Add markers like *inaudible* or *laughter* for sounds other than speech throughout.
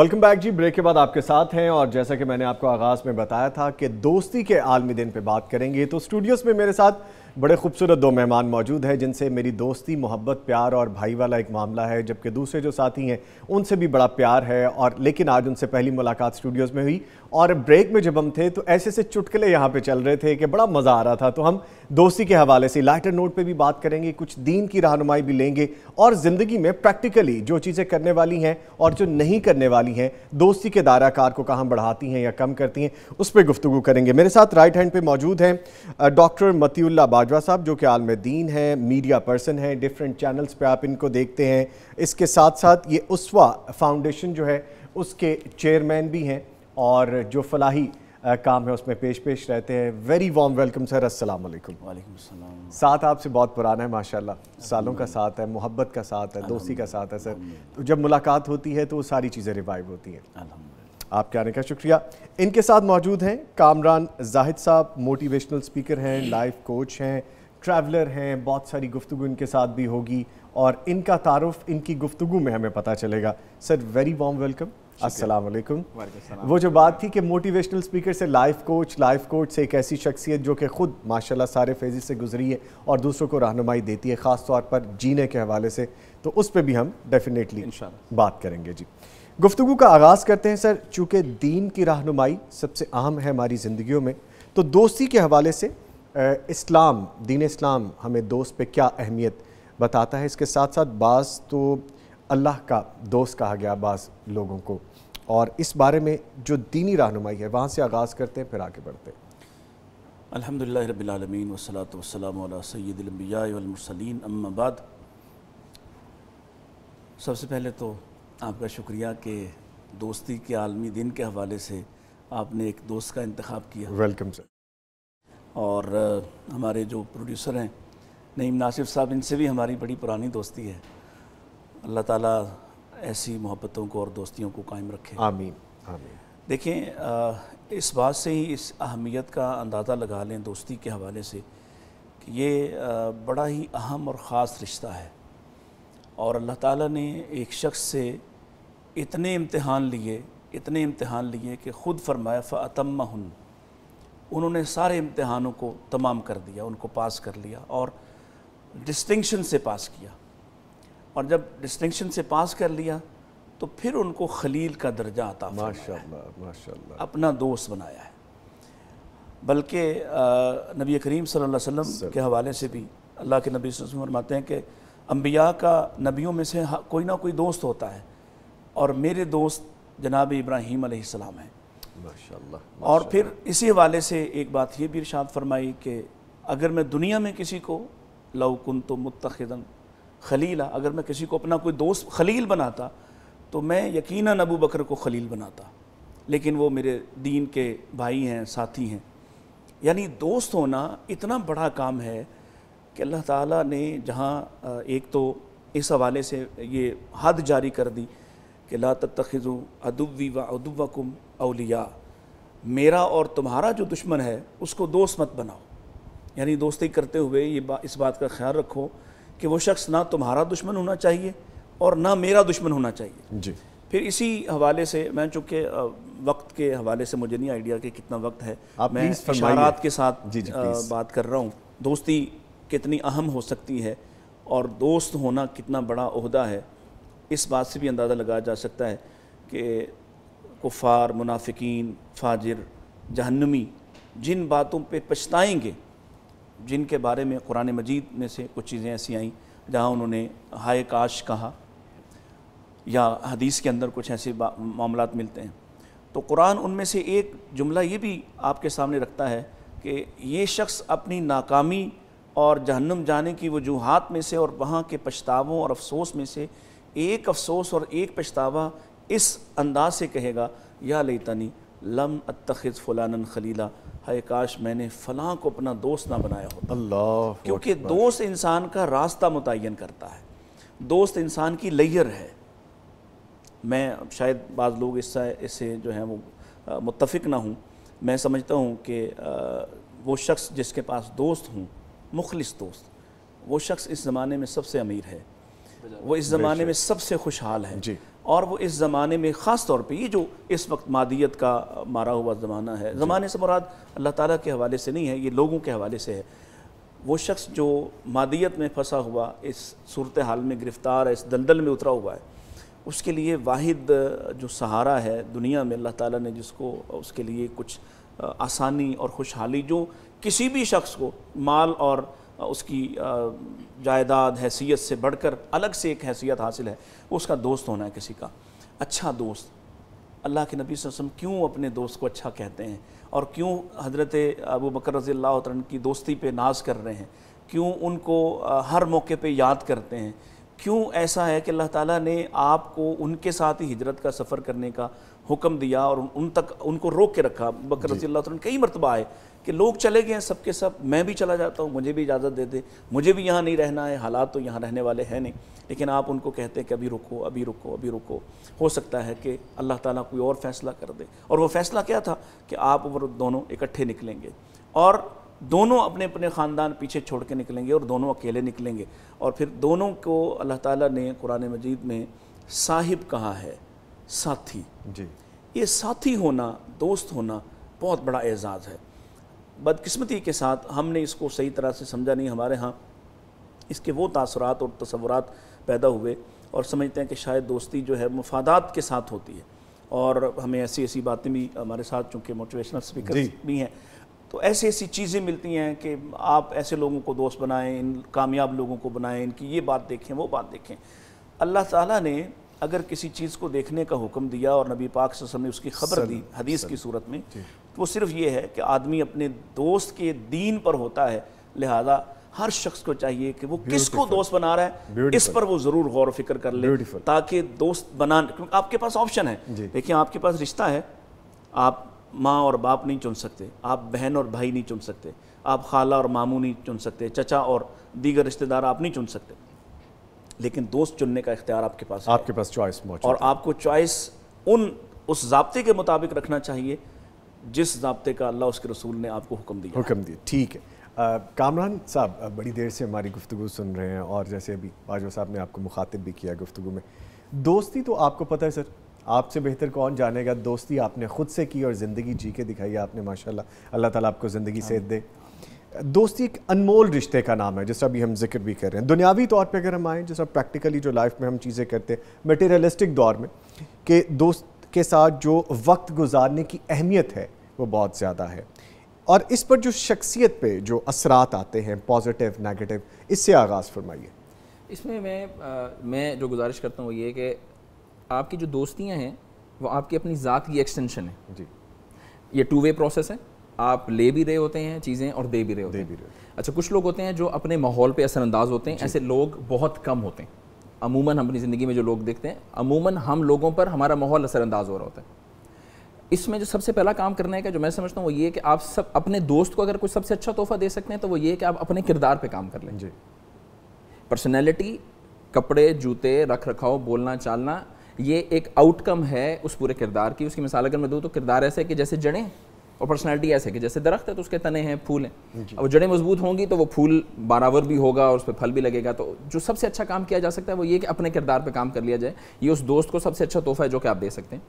Welcome back जी break के बाद आपके साथ हैं और जैसा कि मैंने आपको आगाज़ में बताया था कि दोस्ती के आलमी दिन पे बात करेंगे तो स्टूडियोज़ में मेरे साथ बड़े खूबसूरत दो मेहमान मौजूद हैं जिनसे मेरी दोस्ती मोहब्बत प्यार और भाई वाला एक मामला है जबकि दूसरे जो साथी हैं उनसे भी बड़ा प्यार है और लेकिन आज उनसे पहली मुलाकात स्टूडियोज़ में हुई और ब्रेक में जब हम थे तो ऐसे ऐसे चुटकले यहाँ पर चल रहे थे कि बड़ा मज़ा आ रहा था तो हम दोस्ती के हवाले से लाइटर नोट पे भी बात करेंगे कुछ दीन की रहनुमाई भी लेंगे और ज़िंदगी में प्रैक्टिकली जो चीज़ें करने वाली हैं और जो नहीं करने वाली हैं दोस्ती के दायरा कार को कहाँ बढ़ाती हैं या कम करती हैं उस पर गुफ्तु करेंगे मेरे साथ राइट हैंड पे मौजूद हैं डॉक्टर मतील्ला बाजवा साहब जो कि आलम दीन हैं मीडिया पर्सन हैं डिफरेंट चैनल्स पर आप इनको देखते हैं इसके साथ साथ ये उसवा फाउंडेशन जो है उसके चेयरमैन भी हैं और जो फलाही काम है उसमें पेश पेश रहते हैं वेरी वॉम वेलकम सर अस्सलाम वालेकुम वालेकुम साथ आपसे बहुत पुराना है माशाल्लाह सालों का साथ है मोहब्बत का साथ है दोस्ती का साथ है सर तो जब मुलाकात होती है तो वो सारी चीज़ें रिवाइव होती हैं आपके आने का शुक्रिया इनके साथ मौजूद हैं कामरान जाहिद साहब मोटिवेशनल स्पीकर हैं लाइफ कोच हैं ट्रैवलर हैं बहुत सारी गुफ्तु इनके साथ भी होगी और इनका तारफ़ इनकी गुफ्तु में हमें पता चलेगा सर वेरी वॉम वेलकम अस्सलाम वालेकुम वो जो बात थी कि मोटिवेशनल स्पीकर से लाइफ कोच लाइफ कोच से एक ऐसी शख्सियत जो कि खुद माशाल्लाह सारे फेजिस से गुजरी है और दूसरों को रहनुमाई देती है ख़ास तौर पर जीने के हवाले से तो उस पर भी हम डेफिनेटली बात करेंगे जी गुफ्तु का आगाज़ करते हैं सर चूँकि दीन की रहनुमाई सबसे अहम है हमारी जिंदगी में तो दोस्ती के हवाले से इस्लाम दीन इस्लाम हमें दोस्त पे क्या अहमियत बताता है इसके साथ साथ बाज़ तो अल्लाह का दोस्त कहा गया बाज़ लोगों को और इस बारे में जो दीनी रहनुमाई है वहाँ से आगाज़ करते हैं फिर आगे बढ़ते हैं अलहमदिल्ला रबालमीन वसलात वसलाम सैदलम्बियामरसलिन अम्माबाद सबसे पहले तो आपका शुक्रिया कि दोस्ती के आलमी दिन के हवाले से आपने एक दोस्त का इंतखब किया वेलकम सर और हमारे जो प्रोड्यूसर हैं नईम नासिफ साहब इनसे भी हमारी बड़ी पुरानी दोस्ती है अल्लाह ताला ऐसी मोहब्बतों को और दोस्तियों को कायम रखें आमीन आमीन देखें इस बात से ही इस अहमियत का अंदाज़ा लगा लें दोस्ती के हवाले से कि ये बड़ा ही अहम और ख़ास रिश्ता है और अल्लाह ताला ने एक शख्स से इतने इम्तहान लिए इतने इम्तहान लिए कि ख़ुद फरमाया फ़तम हन उन्होंने सारे इम्तहानों को तमाम कर दिया उनको पास कर लिया और डिस्टिंक्शन से पास किया और जब डिस्टिंक्शन से पास कर लिया तो फिर उनको खलील का दर्जा आता माशाल्लाह माशाल्लाह अपना दोस्त बनाया है बल्कि नबी करीम सल्लल्लाहु अलैहि वसल्लम के हवाले से भी अल्लाह के नबी फरमाते हैं कि अम्बिया का नबियों में से कोई ना कोई दोस्त होता है और मेरे दोस्त जनाब इब्राहिम है माशा और फिर इसी हवाले से एक बात ये भी इर्शाद फरमाई कि अगर मैं दुनिया में किसी को लवकुन तो मुतखदन खलीला अगर मैं किसी को अपना कोई दोस्त खलील बनाता तो मैं यकीन अबू बकर को खलील बनाता लेकिन वो मेरे दीन के भाई हैं साथी हैं यानी दोस्त होना इतना बड़ा काम है कि अल्लाह ताला ने जहाँ एक तो इस हवाले से ये हद जारी कर दी कि ला तखज़ु अदुवी व अदुवकुम अलिया मेरा और तुम्हारा जो दुश्मन है उसको दोस्त मत बनाओ यानी दोस्ती करते हुए ये बा, इस बात का ख्याल रखो कि वो शख्स ना तुम्हारा दुश्मन होना चाहिए और ना मेरा दुश्मन होना चाहिए जी फिर इसी हवाले से मैं चूंकि वक्त के हवाले से मुझे नहीं आइडिया कि कितना वक्त है आप मैं इशारात के साथ जी जी बात कर रहा हूँ दोस्ती कितनी अहम हो सकती है और दोस्त होना कितना बड़ा अहदा है इस बात से भी अंदाज़ा लगाया जा सकता है कि कुफार मुनाफिकीन फाजिर जहनमी जिन बातों पे पछताएंगे जिनके बारे में कुरान मजीद में से कुछ चीज़ें ऐसी आईं जहाँ उन्होंने हाय काश कहा या हदीस के अंदर कुछ ऐसे मामला मिलते हैं तो कुरान उनमें से एक जुमला ये भी आपके सामने रखता है कि ये शख्स अपनी नाकामी और जहन्नम जाने की वजूहत में से और वहाँ के पछतावों और अफसोस में से एक अफसोस और एक पछतावा इस अंदाज से कहेगा या लेतनी लम अतखिज़ फ़लान खलीला हाय काश मैंने फलां को अपना दोस्त ना बनाया होता अल्लाह क्योंकि दोस्त इंसान का रास्ता मुतन करता है दोस्त इंसान की लेयर है मैं शायद बाद लोग इससे इससे जो है वो मुतफिक ना हूँ मैं समझता हूँ कि वो शख्स जिसके पास दोस्त हूँ मुखलिस दोस्त वो शख्स इस ज़माने में सबसे अमीर है वो इस ज़माने में सबसे खुशहाल है जी और वो इस ज़माने में ख़ास तौर पे ये जो इस वक्त मादियत का मारा हुआ ज़माना है ज़माने से मुराद अल्लाह ताला के हवाले से नहीं है ये लोगों के हवाले से है वो शख्स जो मादियत में फंसा हुआ इस सूरत हाल में गिरफ़्तार है इस दलदल में उतरा हुआ है उसके लिए वाहिद जो सहारा है दुनिया में अल्लाह ताला ने जिसको उसके लिए कुछ आसानी और खुशहाली जो किसी भी शख्स को माल और उसकी जायदाद हैसियत से बढ़कर अलग से एक हैसियत हासिल है उसका दोस्त होना है किसी का अच्छा दोस्त अल्लाह के नबी वसम क्यों अपने दोस्त को अच्छा कहते हैं और क्यों हजरत अबू बकर रज़ी अल्लाह की दोस्ती पे नाज कर रहे हैं क्यों उनको हर मौके पे याद करते हैं क्यों ऐसा है कि अल्लाह ताला ने आपको उनके साथ ही हिजरत का सफ़र करने का हुक्म दिया और उन तक उनको रोक के रखा बकर रजी अल्लाह कई मरतबा आए कि लोग चले गए हैं सबके सब मैं भी चला जाता हूँ मुझे भी इजाज़त दे दे मुझे भी यहाँ नहीं रहना है हालात तो यहाँ रहने वाले हैं नहीं लेकिन आप उनको कहते हैं कि अभी रुको अभी रुको अभी रुको हो सकता है कि अल्लाह ताला कोई और फ़ैसला कर दे और वो फ़ैसला क्या था कि आप और दोनों इकट्ठे निकलेंगे और दोनों अपने अपने ख़ानदान पीछे छोड़ के निकलेंगे और दोनों अकेले निकलेंगे और फिर दोनों को अल्लाह ताला ने कुरान मजीद में साहिब कहा है साथी जी ये साथी होना दोस्त होना बहुत बड़ा एजाज़ है बदकस्मती के साथ हमने इसको सही तरह से समझा नहीं हमारे यहाँ इसके वो तासरात और तस्वरत पैदा हुए और समझते हैं कि शायद दोस्ती जो है मफादात के साथ होती है और हमें ऐसी ऐसी बातें भी हमारे साथ चूँकि मोटिवेशनल स्पीकर भी हैं तो ऐसी ऐसी चीज़ें मिलती हैं कि आप ऐसे लोगों को दोस्त बनाएं इन कामयाब लोगों को बनाएं इनकी ये बात देखें वो बात देखें अल्लाह ताला ने अगर किसी चीज़ को देखने का हुक्म दिया और नबी पाक से ने उसकी खबर दी हदीस की सूरत में तो वो सिर्फ ये है कि आदमी अपने दोस्त के दीन पर होता है लिहाजा हर शख्स को चाहिए कि वो किसको दोस्त बना रहा है इस पर वो ज़रूर गौर फिक्र कर ले ताकि दोस्त बना क्योंकि आपके पास ऑप्शन है देखिए आपके पास रिश्ता है आप माँ और बाप नहीं चुन सकते आप बहन और भाई नहीं चुन सकते आप खाला और मामू नहीं चुन सकते चचा और दीगर रिश्तेदार आप नहीं चुन सकते लेकिन दोस्त चुनने का इख्तियार आपके पास आपके पास चॉइस और आपको चॉइस उन उस जबते के मुताबिक रखना चाहिए जिस जबते का अल्लाह उसके रसूल ने आपको हुक्म दिया हुक्म दिया ठीक है कामरान साहब बड़ी देर से हमारी गुफ्तु सुन रहे हैं और जैसे अभी बाजवा साहब ने आपको मुखातिब भी किया गुफ्तु में दोस्ती तो आपको पता है सर आपसे बेहतर कौन जानेगा दोस्ती आपने ख़ुद से की और ज़िंदगी जी के दिखाई आपने माशाल्लाह अल्लाह ताला आपको ज़िंदगी सेहत दे दोस्ती एक अनमोल रिश्ते का नाम है जैसा अभी हम जिक्र भी कर रहे हैं दुनियावी तौर पे अगर हम आएँ जैसा प्रैक्टिकली जो लाइफ में हम चीज़ें करते हैं मटेरियलिस्टिक दौर में कि दोस्त के साथ जो वक्त गुजारने की अहमियत है वो बहुत ज़्यादा है और इस पर जो शख्सियत पे जो असरात आते हैं पॉजिटिव नेगेटिव इससे आगाज़ फरमाइए इसमें मैं आ, मैं जो गुजारिश करता हूँ ये कि आपकी जो दोस्तियाँ हैं वो आपकी अपनी ज़ात की एक्सटेंशन है जी ये टू वे प्रोसेस है आप ले भी रहे होते हैं चीज़ें और दे भी रहे होते दे हैं भी रहे। अच्छा कुछ लोग होते हैं जो अपने माहौल पे असरअंदाज होते हैं ऐसे लोग बहुत कम होते हैं अमूमन हम अपनी ज़िंदगी में जो लोग देखते हैं अमूमन हम लोगों पर हमारा माहौल असरअंदाज हो रहा होता है इसमें जो सबसे पहला काम करने का जो मैं समझता हूँ वो ये कि आप सब अपने दोस्त को अगर कोई सबसे अच्छा तोहफा दे सकते हैं तो वो ये कि आप अपने किरदार पे काम कर लें जी पर्सनैलिटी कपड़े जूते रख रखाव बोलना चालना ये एक आउटकम है उस पूरे किरदार की उसकी मिसाल अगर मैं दूँ तो किरदार ऐसे कि जैसे जड़ें और पर्सनैलिटी ऐसे कि जैसे दरख्त है तो उसके तने हैं फूल हैं अब जड़ें मजबूत होंगी तो वो फूल बराबर भी होगा और उस पर फल भी लगेगा तो जो सबसे अच्छा काम किया जा सकता है वो ये कि अपने किरदार पर काम कर लिया जाए ये उस दोस्त को सबसे अच्छा तोहफा है जो कि आप दे सकते हैं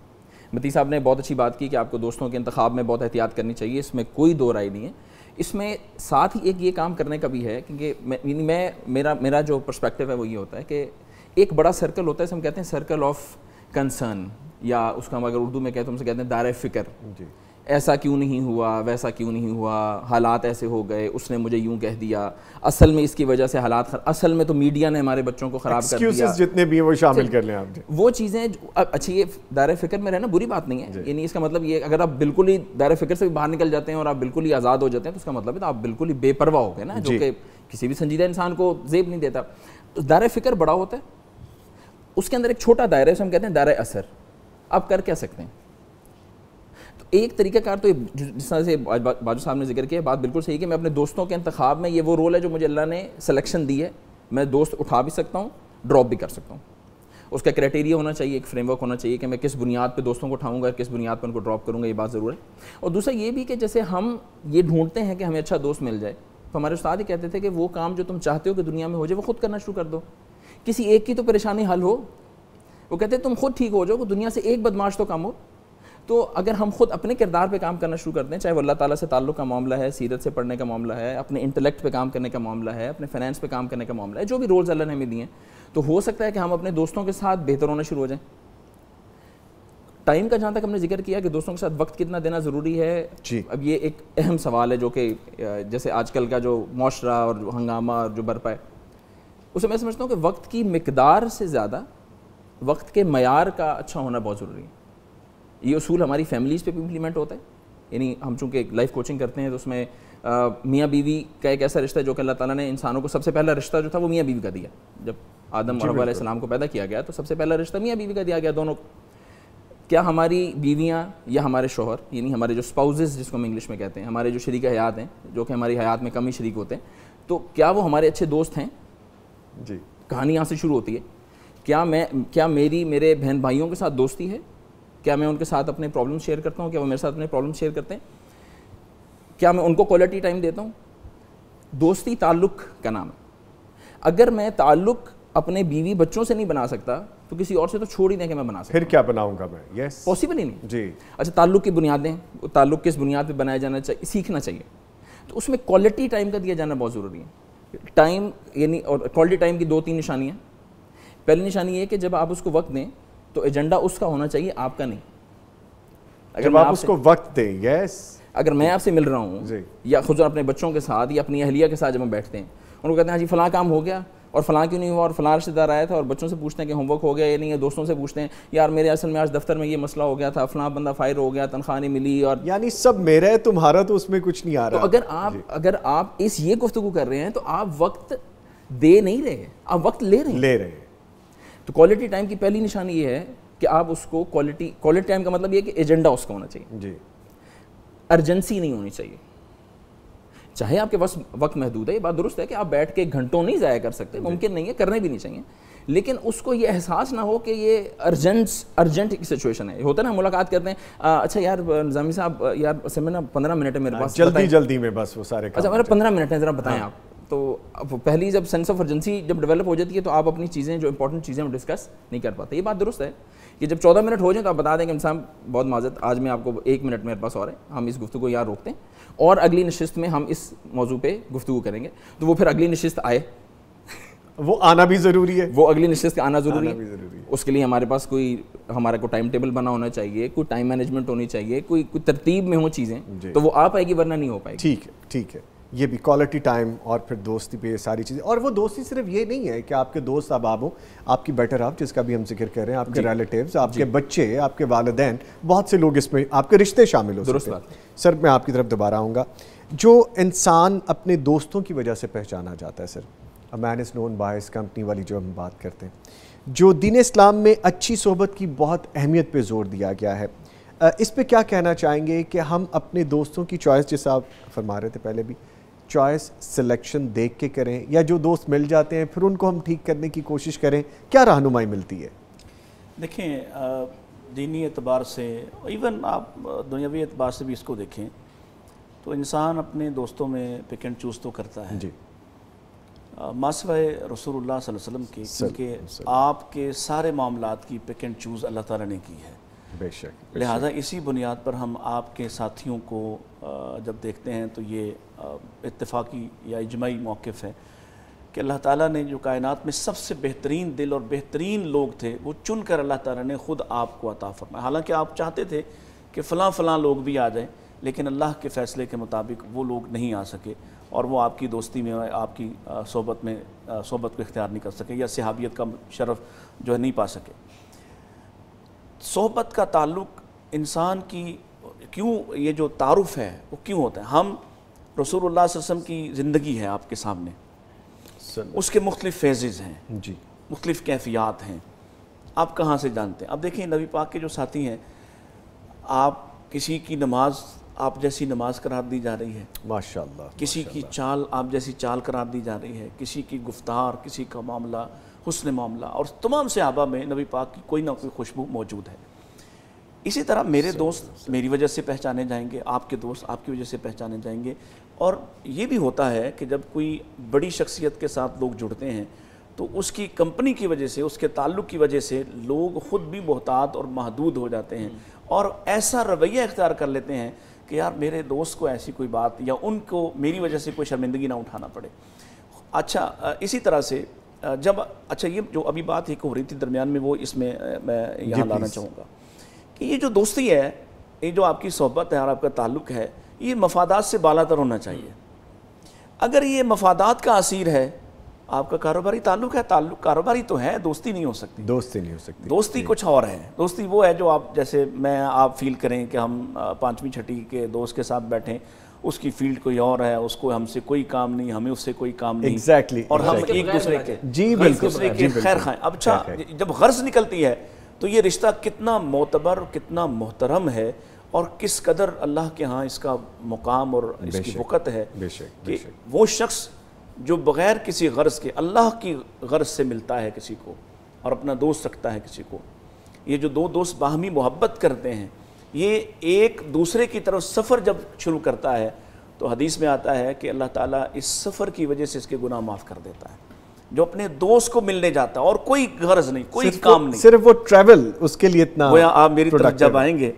मती साहब ने बहुत अच्छी बात की कि आपको दोस्तों के इंतबाब में बहुत एहतियात करनी चाहिए इसमें कोई दो राय नहीं है इसमें साथ ही एक ये काम करने का भी है क्योंकि मैं, मैं मेरा मेरा जो पर्सपेक्टिव है वो ये होता है कि एक बड़ा सर्कल होता है हम कहते हैं सर्कल ऑफ कंसर्न या उसका हम अगर उर्दू में तो कहते हैं हमसे कहते हैं दायरे फ़िक्र ऐसा क्यों नहीं हुआ वैसा क्यों नहीं हुआ हालात ऐसे हो गए उसने मुझे यूं कह दिया असल में इसकी वजह से हालात असल में तो मीडिया ने हमारे बच्चों को ख़राब कर दिया जितने भी वो शामिल कर लें वो चीज़ें अच्छी ये दायर फिक्र में रहना बुरी बात नहीं है यानी इसका मतलब ये अगर आप बिल्कुल ही दायर फिक्र से भी बाहर निकल जाते हैं और आप बिल्कुल ही आज़ाद हो जाते हैं तो उसका मतलब है आप बिल्कुल ही बेपरवाह हो गए ना जो कि किसी भी संजीदा इंसान को जेब नहीं देता तो दायर फिक्र बड़ा होता है उसके अंदर एक छोटा दायरा है हम कहते हैं दायरा असर आप कर क्या सकते हैं एक तरीक़ाकार तो जिस तरह से बाजू साहब ने जिक्र किया बात बिल्कुल सही कि मैं अपने दोस्तों के इंतखाब में ये वो रोल है जो मुझे अल्लाह ने सिलेक्शन दी है मैं दोस्त उठा भी सकता हूँ ड्रॉप भी कर सकता हूँ उसका क्राइटेरिया होना चाहिए एक फ्रेमवर्क होना चाहिए कि मैं किस बुनियाद पे दोस्तों को उठाऊंगा किस बुनियाद पे उनको ड्रॉप करूंगा ये बात ज़रूर है और दूसरा ये भी कि जैसे हम ये ढूंढते हैं कि हमें अच्छा दोस्त मिल जाए तो हमारे उस्ताद ही कहते थे कि वो काम जो तुम चाहते हो कि दुनिया में हो जाए वो खुद करना शुरू कर दो किसी एक की तो परेशानी हल हो वो कहते तुम खुद ठीक हो जाओ दुनिया से एक बदमाश तो कम हो तो अगर हम खुद अपने किरदार पे काम करना शुरू कर दें चाहे वो अल्लाह ताला से ताल्लुक का मामला है सीरत से पढ़ने का मामला है अपने इंटेलेक्ट पे काम करने का मामला है अपने फाइनेंस पे काम करने का मामला है जो भी रोल्स अल्लाह ने हमें दिए तो हो सकता है कि हम अपने दोस्तों के साथ बेहतर होना शुरू हो जाएँ टाइम का जहाँ तक हमने जिक्र किया कि दोस्तों के साथ वक्त कितना देना ज़रूरी है जी अब ये एक अहम सवाल है जो कि जैसे आजकल का जो माशरा और हंगामा और जो बरपा है उसे मैं समझता हूँ कि वक्त की मकदार से ज़्यादा वक्त के मैार का अच्छा होना बहुत ज़रूरी है ये असूल हमारी फैमिलीज़ पे भी इम्प्लीमेंट होता है यानी हम चूँकि एक लाइफ कोचिंग करते हैं तो उसमें मियाँ बीवी का एक ऐसा रिश्ता है जो कि अल्लाह ताला ने इंसानों को सबसे पहला रिश्ता जो था वो मियाँ बीवी का दिया जब आदम सलाम को पैदा किया गया तो सबसे पहला रिश्ता मियाँ बीवी का दिया गया दोनों क्या हमारी बीवियाँ या हमारे शोहर यानी हमारे जो स्पाउजेज़ जिसको हम इंग्लिश में कहते हैं हमारे जो शरीक हयात हैं जो कि हमारी हयात में कम ही शरीक होते हैं तो क्या वो हमारे अच्छे दोस्त हैं जी कहानी यहाँ से शुरू होती है क्या मैं क्या मेरी मेरे बहन भाइयों के साथ दोस्ती है क्या मैं उनके साथ अपने प्रॉब्लम शेयर करता हूँ क्या वो मेरे साथ अपने प्रॉब्लम शेयर करते हैं क्या मैं उनको क्वालिटी टाइम देता हूँ दोस्ती ताल्लुक का नाम है अगर मैं ताल्लुक अपने बीवी बच्चों से नहीं बना सकता तो किसी और से तो छोड़ ही दें कि मैं बना सकता फिर क्या बनाऊंगा मैं यस पॉसिबल ही नहीं जी अच्छा ताल्लुक की बुनियादें ताल्लुक किस बुनियाद पर बनाया जाना चाहिए सीखना चाहिए तो उसमें क्वालिटी टाइम का दिया जाना बहुत ज़रूरी है टाइम यानी और क्वालिटी टाइम की दो तीन निशानियाँ पहली निशानी ये कि जब आप उसको वक्त दें तो एजेंडा उसका होना चाहिए आपका नहीं अगर आप उसको वक्त दें यस अगर मैं आपसे मिल रहा हूँ या खुद अपने बच्चों के साथ या अपनी अहलिया के साथ जब हम बैठते हैं उनको कहते हैं हाँ जी फलां काम हो गया और फलां क्यों नहीं हुआ और फलां रिश्तेदार आया था और बच्चों से पूछते हैं कि होमवर्क हो गया या नहीं है दोस्तों से पूछते हैं यार मेरे असल में आज दफ्तर में ये मसला हो गया था फलां बंदा फायर हो गया तनख्वाह नहीं मिली और यानी सब मेरा है तुम्हारा तो उसमें कुछ नहीं आ तो रहा तो अगर आप अगर आप इस ये गुफ्तु कर रहे हैं तो आप वक्त दे नहीं रहे आप वक्त ले रहे हैं ले रहे हैं तो क्वालिटी टाइम की पहली निशानी ये है कि आप उसको क्वालिटी क्वालिटी टाइम का मतलब ये कि एजेंडा उसका होना चाहिए जी अर्जेंसी नहीं होनी चाहिए चाहे आपके पास वक्त महदूद है ये बात दुरुस्त है कि आप बैठ के घंटों नहीं ज़ाया कर सकते मुमकिन नहीं है करने भी नहीं चाहिए लेकिन उसको ये एहसास ना हो कि ये अर्जेंट अर्जेंट सिचुएशन है होता है ना मुलाकात करते हैं आ, अच्छा यार निजामी साहब यार ना पंद्रह मिनट है मेरे पास हाँ, जल्दी जल्दी में बस वो सारे अच्छा मेरा मतलब पंद्रह मिनट है ज़रा बताएं हाँ। आप तो पहली जब सेंस ऑफ अर्जेंसी जब डेवलप हो जाती है तो आप अपनी चीज़ें जो इंपॉर्टेंट चीज़ें हम डिस्कस नहीं कर पाते ये बात दुरुस्त है कि जब चौदह मिनट हो जाए तो आप बता दें कि इंसान बहुत माजत आज मैं आपको एक मिनट मेरे पास और है हम इस गुफ्तु को यहाँ रोकते हैं और अगली नशस्त में हम इस मौजू पर गुफ्तु करेंगे तो वो फिर अगली नशस्त आए वो आना भी ज़रूरी है वो अगली नशस्त आना ज़रूरी है।, उसके लिए हमारे पास कोई हमारा को टाइम टेबल बना होना चाहिए कोई टाइम मैनेजमेंट होनी चाहिए कोई कोई तरतीब में हो चीज़ें तो वो आ पाएगी वरना नहीं हो पाएगी ठीक है ठीक है ये भी क्वालिटी टाइम और फिर दोस्ती पे सारी चीज़ें और वो दोस्ती सिर्फ ये नहीं है कि आपके दोस्त अहबाब हो आपकी बेटर आप जिसका भी हम जिक्र कर रहे हैं आपके रिलेटिव आपके बच्चे आपके वालदेन बहुत से लोग इसमें आपके रिश्ते शामिल हो सकते हैं सर मैं आपकी तरफ दोबारा आऊँगा जो इंसान अपने दोस्तों की वजह से पहचाना जाता है sir a man is known by his company वाली जो हम बात करते हैं जो दीन इस्लाम में अच्छी सोहबत की बहुत अहमियत पे जोर दिया गया है इस पर क्या कहना चाहेंगे कि हम अपने दोस्तों की चॉइस जैसा आप फरमा रहे थे पहले भी चॉइस सिलेक्शन देख के करें या जो दोस्त मिल जाते हैं फिर उनको हम ठीक करने की कोशिश करें क्या रहनुमाई मिलती है देखें दीनी एतबार से इवन आप दुनियावी एतबार से भी इसको देखें तो इंसान अपने दोस्तों में पिक एंड चूज़ तो करता है जी मासवाए रसूल वसलम के क्योंकि आपके सारे मामला की पिक एंड चूज़ अल्लाह ताला ने की है बेशक लिहाजा इसी बुनियाद पर हम आपके साथियों को जब देखते हैं तो ये इतफाक़ी या इजमाही मौक़ है कि अल्लाह ताला ने जो कायनात में सबसे बेहतरीन दिल और बेहतरीन लोग थे वो चुन कर अल्लाह ताला ने ख़ुद आपको अता फरमाया हालांकि आप चाहते थे कि फ़लाँ फ़लाँ लोग भी आ जाएं लेकिन अल्लाह के फ़ैसले के मुताबिक वो लोग नहीं आ सके और वो आपकी दोस्ती में आपकी सोबत में सोबत को इख्तियार नहीं कर सके या सहाबियत का शरफ़ जो है नहीं पा सके सोबत का ताल्लुक़ इंसान की क्यों ये जो तारुफ़ है वो क्यों होता है हम रसूल वसम की ज़िंदगी है आपके सामने उसके मुख्तफ़ फेजेज हैं जी मुख्तफ़ कैफियात हैं आप कहाँ से जानते हैं अब देखें नबी पाक के जो साथी हैं आप किसी की नमाज आप जैसी नमाज करार दी जा रही है माशा किसी की चाल आप जैसी चाल करार दी जा रही है किसी की गुफ्तार किसी का मामला हुसन मामला और तमाम से आबा में नबी पाक की कोई ना कोई खुशबू मौजूद है इसी तरह मेरे दोस्त मेरी वजह से पहचाने जाएंगे आपके दोस्त आपकी वजह से पहचाने जाएंगे और ये भी होता है कि जब कोई बड़ी शख्सियत के साथ लोग जुड़ते हैं तो उसकी कंपनी की वजह से उसके ताल्लुक की वजह से लोग ख़ुद भी बहतात और महदूद हो जाते हैं हम्म। और ऐसा रवैया इख्तियार कर लेते हैं कि यार मेरे दोस्त को ऐसी कोई बात या उनको मेरी वजह से कोई शर्मिंदगी ना उठाना पड़े अच्छा इसी तरह से जब अच्छा ये जो अभी बात एक हो रही थी दरमियान में वो इसमें मैं यहाँ लाना चाहूँगा कि ये जो दोस्ती है ये जो आपकी सोहबत है और आपका ताल्लुक है ये मफादात से बालातर होना चाहिए अगर ये मफादात का असीर है आपका कारोबारी ताल्लुक है ताल्लुक कारोबारी तो है दोस्ती नहीं हो सकती दोस्ती नहीं हो सकती दोस्ती कुछ और है दोस्ती वो है जो आप जैसे मैं आप फील करें कि हम पाँचवीं छठी के दोस्त के साथ बैठें उसकी फील्ड कोई और है उसको हमसे कोई काम नहीं हमें उससे कोई काम नहीं एग्जैक्टली exactly, और exactly. हम एक दूसरे के जी एक दूसरे के खैर खाएं अच्छा जब गर्ज निकलती है तो ये रिश्ता कितना मोतबर कितना मोहतरम है और किस कदर अल्लाह के यहाँ इसका मुकाम और इसकी वक़त है कि वो शख्स जो बग़ैर किसी गर्ज के अल्लाह की गर्ज से मिलता है किसी को और अपना दोस्त रखता है किसी को ये जो दो दोस्त बाहमी मोहब्बत करते हैं ये एक दूसरे की तरफ सफ़र जब शुरू करता है तो हदीस में आता है कि अल्लाह ताला इस सफ़र की वजह से इसके गुनाह माफ़ कर देता है जो अपने दोस्त को मिलने जाता है और कोई गरज नहीं कोई काम नहीं सिर्फ वो ट्रेवल उसके लिए इतना वो आप मेरी तरफ जब आएंगे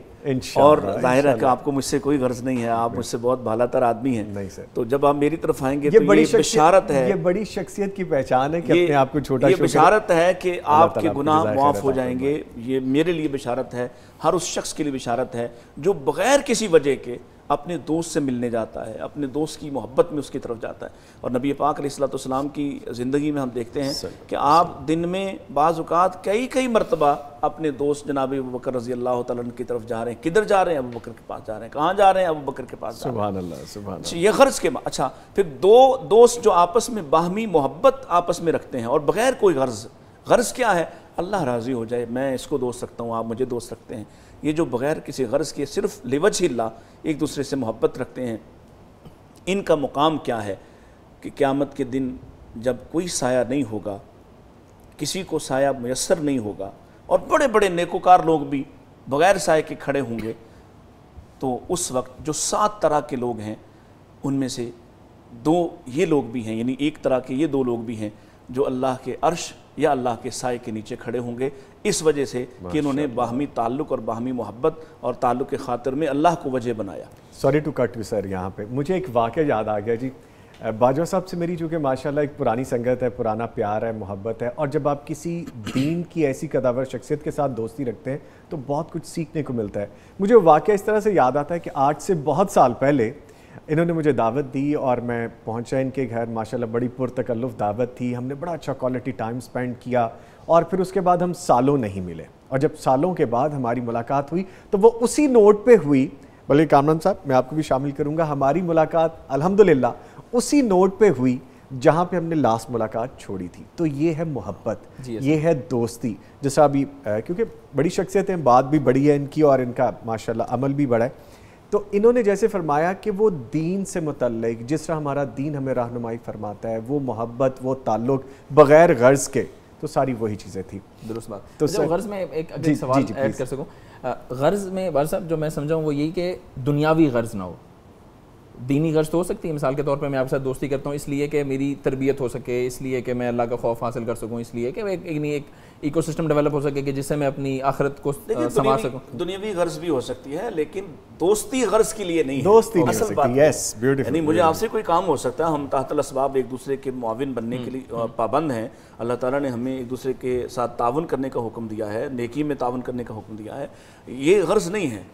और जाहिर है कि आपको मुझसे कोई गर्ज नहीं है आप मुझसे बहुत भालातर आदमी हैं नहीं सर तो जब आप मेरी तरफ आएंगे ये तो बड़ी ये बिशारत है ये बड़ी शख्सियत की पहचान है कि अपने आप को छोटा ये बिशारत है कि आपके गुनाह माफ हो जाएंगे ये मेरे लिए बिशारत है हर उस शख्स के लिए बिशारत है जो बगैर किसी वजह के अपने दोस्त से मिलने जाता है अपने दोस्त की मोहब्बत में उसकी तरफ जाता है और नबी पाक सलाम की ज़िंदगी में हम देखते हैं कि आप दिन में बाज़ात कई कई मरतबा अपने दोस्त जनाब बकर रजी अल्लाह तन की तरफ जा रहे हैं किधर जा रहे हैं अबू बकर के पास जा रहे हैं कहाँ जा रहे हैं अबू बकर के पास सुबह अच्छा, ये खर्च के अच्छा फिर दो दोस्त जो आपस में बाहमी मोहब्बत आपस में रखते हैं और बग़ैर कोई गर्ज गर्ज क्या है अल्लाह राज़ी हो जाए मैं इसको दोस्त रखता हूँ आप मुझे दोस्त रखते हैं ये जो बग़ैर किसी गर्ज़ के सिर्फ लिवज ला एक दूसरे से मोहब्बत रखते हैं इनका मुकाम क्या है कि क़्यामत के दिन जब कोई साया नहीं होगा किसी को साया मैसर नहीं होगा और बड़े बड़े नेकोकार लोग भी बग़ैर साय के खड़े होंगे तो उस वक्त जो सात तरह के लोग हैं उनमें से दो ये लोग भी हैं यानी एक तरह के ये दो लोग भी हैं जो अल्लाह के अर्श या अल्लाह के साय के नीचे खड़े होंगे इस वजह से कि इन्होंने बाहमी ताल्लुक और बाहमी मोहब्बत और ताल्लुक के खातर में अल्लाह को वजह बनाया sorry to cut you sir यहाँ पे मुझे एक वाक़ याद आ गया जी बाजवा साहब से मेरी चूँकि माशाल्लाह एक पुरानी संगत है पुराना प्यार है मोहब्बत है और जब आप किसी दीन की ऐसी कदावर शख्सियत के साथ दोस्ती रखते हैं तो बहुत कुछ सीखने को मिलता है मुझे वाक़ इस तरह से याद आता है कि आज से बहुत साल पहले इन्होंने मुझे दावत दी और मैं पहुंचा इनके घर माशाल्लाह बड़ी पुरतकल्लुफ़ दावत थी हमने बड़ा अच्छा क्वालिटी टाइम स्पेंड किया और फिर उसके बाद हम सालों नहीं मिले और जब सालों के बाद हमारी मुलाकात हुई तो वो उसी नोट पे हुई बल्कि कामरान साहब मैं आपको भी शामिल करूँगा हमारी मुलाकात अल्हम्दुलिल्लाह उसी नोट पर हुई जहाँ पे हमने लास्ट मुलाकात छोड़ी थी तो ये है मोहब्बत ये है दोस्ती जैसा अभी क्योंकि बड़ी शख्सियत हैं बात भी बड़ी है इनकी और इनका माशाल्लाह अमल भी बड़ा है तो इन्होंने जैसे फरमाया कि वो दीन से मतलब जिस तरह हमारा दीन हमें रहनुमाई फरमाता है वो मोहब्बत वो ताल्लुक बग़ैर गर्ज़ के तो सारी वही चीज़ें थी दुरुस्त बात तो अच्छा, सर, गर्ज में एक जी, सवाल कर सकूँ गर्ज में बार साहब जो मैं समझाऊँ वो यही कि दुनियावी गर्ज ना हो दीनी गर्ज तो हो सकती है मिसाल के तौर पर मैं आपके साथ दोस्ती करता हूँ इसलिए कि मेरी तरबियत हो सके इसलिए कि मैं अल्लाह का खौफ हासिल कर सकूँ इसलिए कि एक एक, एक इको सिस्टम डेवलप हो सके कि जिससे मैं अपनी आखरत को समा सकूँ दुनियावी गर्ज भी हो सकती है लेकिन दोस्ती गर्ज के लिए नहीं दोस्ती असल बात यस यानी मुझे आपसे कोई काम हो सकता है हम ताहतल इसबाब एक दूसरे के मुआवन बनने के लिए पाबंद हैं अल्लाह ताला ने हमें एक दूसरे के साथ ताउन करने का हुक्म दिया है नेकी में ताउन करने का हुक्म दिया है ये गर्ज नहीं है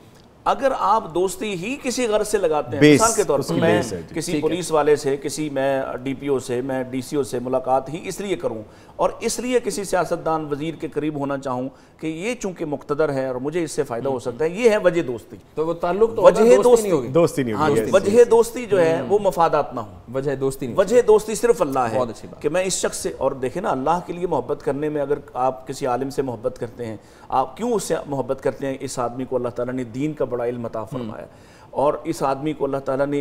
अगर आप दोस्ती ही किसी गर्ज से लगाते हैं मिसाल के तौर पर मैं किसी पुलिस वाले से किसी मैं डीपीओ से मैं डीसीओ से मुलाकात ही इसलिए करूं और इसलिए किसी सियासतदान वजीर के करीब होना चाहूं कि ये चूंकि मुख्तदर है और मुझे इससे फायदा हो सकता है ये है वजह दोस्ती तो वो ताल्लुक तो वजह दोस्ती दोस्ती नहीं हाँ होगी वजह दोस्ती जो है वो हम्म। मफादात ना हो वजह दोस्ती वजह दोस्ती सिर्फ अल्लाह है कि मैं इस शख्स से और देखे ना अल्लाह के लिए मोहब्बत करने में अगर आप किसी आलिम से मोहब्बत करते हैं आप क्यों उससे मोहब्बत करते हैं इस आदमी को अल्लाह ताला ने दीन का बड़ा इल्म अता फरमाया और इस आदमी को अल्लाह ताला ने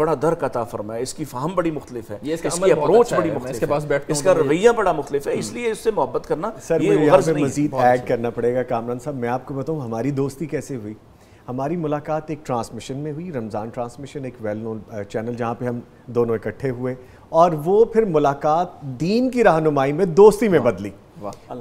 बड़ा दर कता फरमाया इसकी फाहम बड़ी मुख्तलिफ है ये इसकी अप्रोच अच्छा बड़ी मुख्तलिफ है इसके बैठ इसका तो रवैया बड़ा मुख्तलिफ है हम्म। इसलिए इससे मोहब्बत करना सर ये पे मजीद ऐड अच्छा। करना पड़ेगा कामरान साहब मैं आपको बताऊँ हमारी दोस्ती कैसे हुई हमारी मुलाकात एक ट्रांसमिशन में हुई रमज़ान ट्रांसमिशन एक वेल नोन चैनल जहाँ पर हम दोनों इकट्ठे हुए और वो फिर मुलाकात दीन की रहनुमाई में दोस्ती में बदली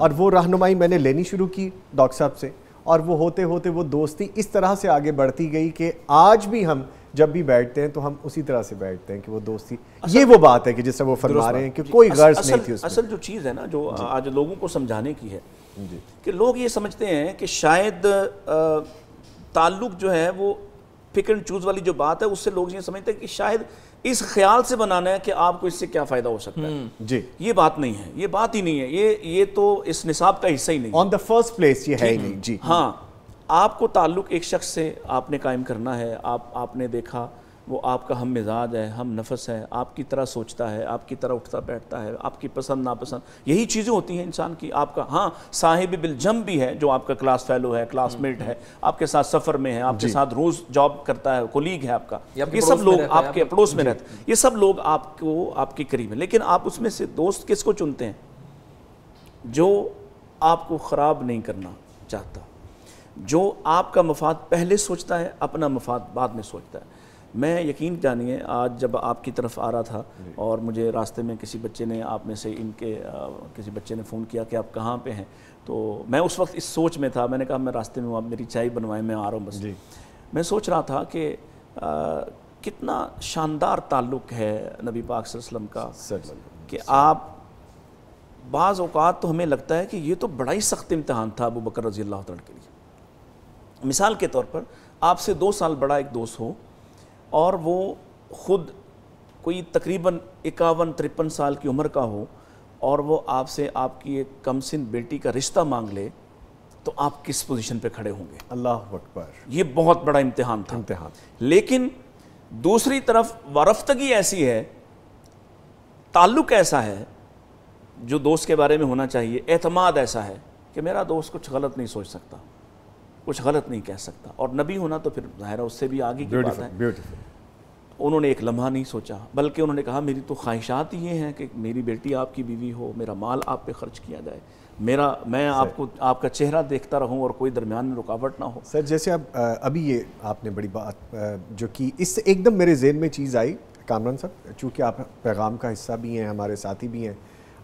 और वो रहनुमाई मैंने लेनी शुरू की डॉक्टर साहब से और वो होते होते वो दोस्ती इस तरह से आगे बढ़ती गई कि आज भी हम जब भी बैठते हैं तो हम उसी तरह से बैठते हैं कि वो दोस्ती ये वो बात है कि जिससे वो फरमा रहे हैं कि कोई गर्ज नहीं थी उसमें असल जो चीज़ है ना जो आज लोगों को समझाने की है कि लोग ये समझते हैं कि शायद ताल्लुक जो है वो पिक एंड चूज़ वाली जो बात है उससे लोग ये समझते हैं कि शायद इस ख्याल से बनाना है कि आपको इससे क्या फायदा हो सकता है हम्म। जी ये बात नहीं है ये बात ही नहीं है ये ये तो इस निसाब का हिस्सा ही नहीं ऑन द फर्स्ट प्लेस ये है ही नहीं जी हाँ आपको ताल्लुक एक शख्स से आपने कायम करना है आप आपने देखा वो आपका हम मिजाज है हम नफस है आपकी तरह सोचता है आपकी तरह उठता बैठता है आपकी पसंद नापसंद यही चीज़ें होती हैं इंसान की आपका हाँ साहिब बिलजम भी है जो आपका क्लास फेलो है क्लासमेट है आपके साथ सफ़र में है आपके साथ रोज़ जॉब करता है कोलीग है आपका ये सब लोग आपके पड़ोस में रहते ये सब लोग आपको आपके करीब है लेकिन आप उसमें से दोस्त किसको चुनते हैं जो आपको ख़राब नहीं करना चाहता जो आपका मफाद पहले सोचता है अपना मफाद बाद में सोचता है मैं यकीन जानिए आज जब आपकी तरफ आ रहा था और मुझे रास्ते में किसी बच्चे ने आप में से इनके किसी बच्चे ने फ़ोन किया कि आप कहाँ पे हैं तो मैं उस वक्त इस सोच में था मैंने कहा मैं रास्ते में हूँ आप मेरी चाय बनवाएं मैं आ रहा हूँ बस जी मैं सोच रहा था कि कितना शानदार ताल्लुक है नबी पाक वसल्लम का कि आप बाज़ अवत तो हमें लगता है कि ये तो बड़ा ही सख्त इम्तहान था अबू बकर रजी अल्लाह के लिए मिसाल के तौर पर आपसे दो साल बड़ा एक दोस्त हो और वो खुद कोई तकरीबन इक्यावन तिरपन साल की उम्र का हो और वो आपसे आपकी एक कम सिन बेटी का रिश्ता मांग ले तो आप किस पोजीशन पे खड़े होंगे अल्लाह अकबर ये बहुत बड़ा इम्तिहान था इम्तिहान लेकिन दूसरी तरफ वारफ्तगी ऐसी है ताल्लुक ऐसा है जो दोस्त के बारे में होना चाहिए एतमाद ऐसा है कि मेरा दोस्त कुछ गलत नहीं सोच सकता कुछ गलत नहीं कह सकता और नबी होना तो फिर ज़ाहिर है उससे भी आगे की बात है उन्होंने एक लम्हा नहीं सोचा बल्कि उन्होंने कहा मेरी तो ख्वाहिशात ये हैं कि मेरी बेटी आपकी बीवी हो मेरा माल आप पे खर्च किया जाए मेरा मैं आपको आपका चेहरा देखता रहूं और कोई दरमियान में रुकावट ना हो सर जैसे आप अभी ये आपने बड़ी बात जो कि इससे एकदम मेरे जेन में चीज़ आई कामरान सर चूँकि आप पैगाम का हिस्सा भी हैं हमारे साथी भी हैं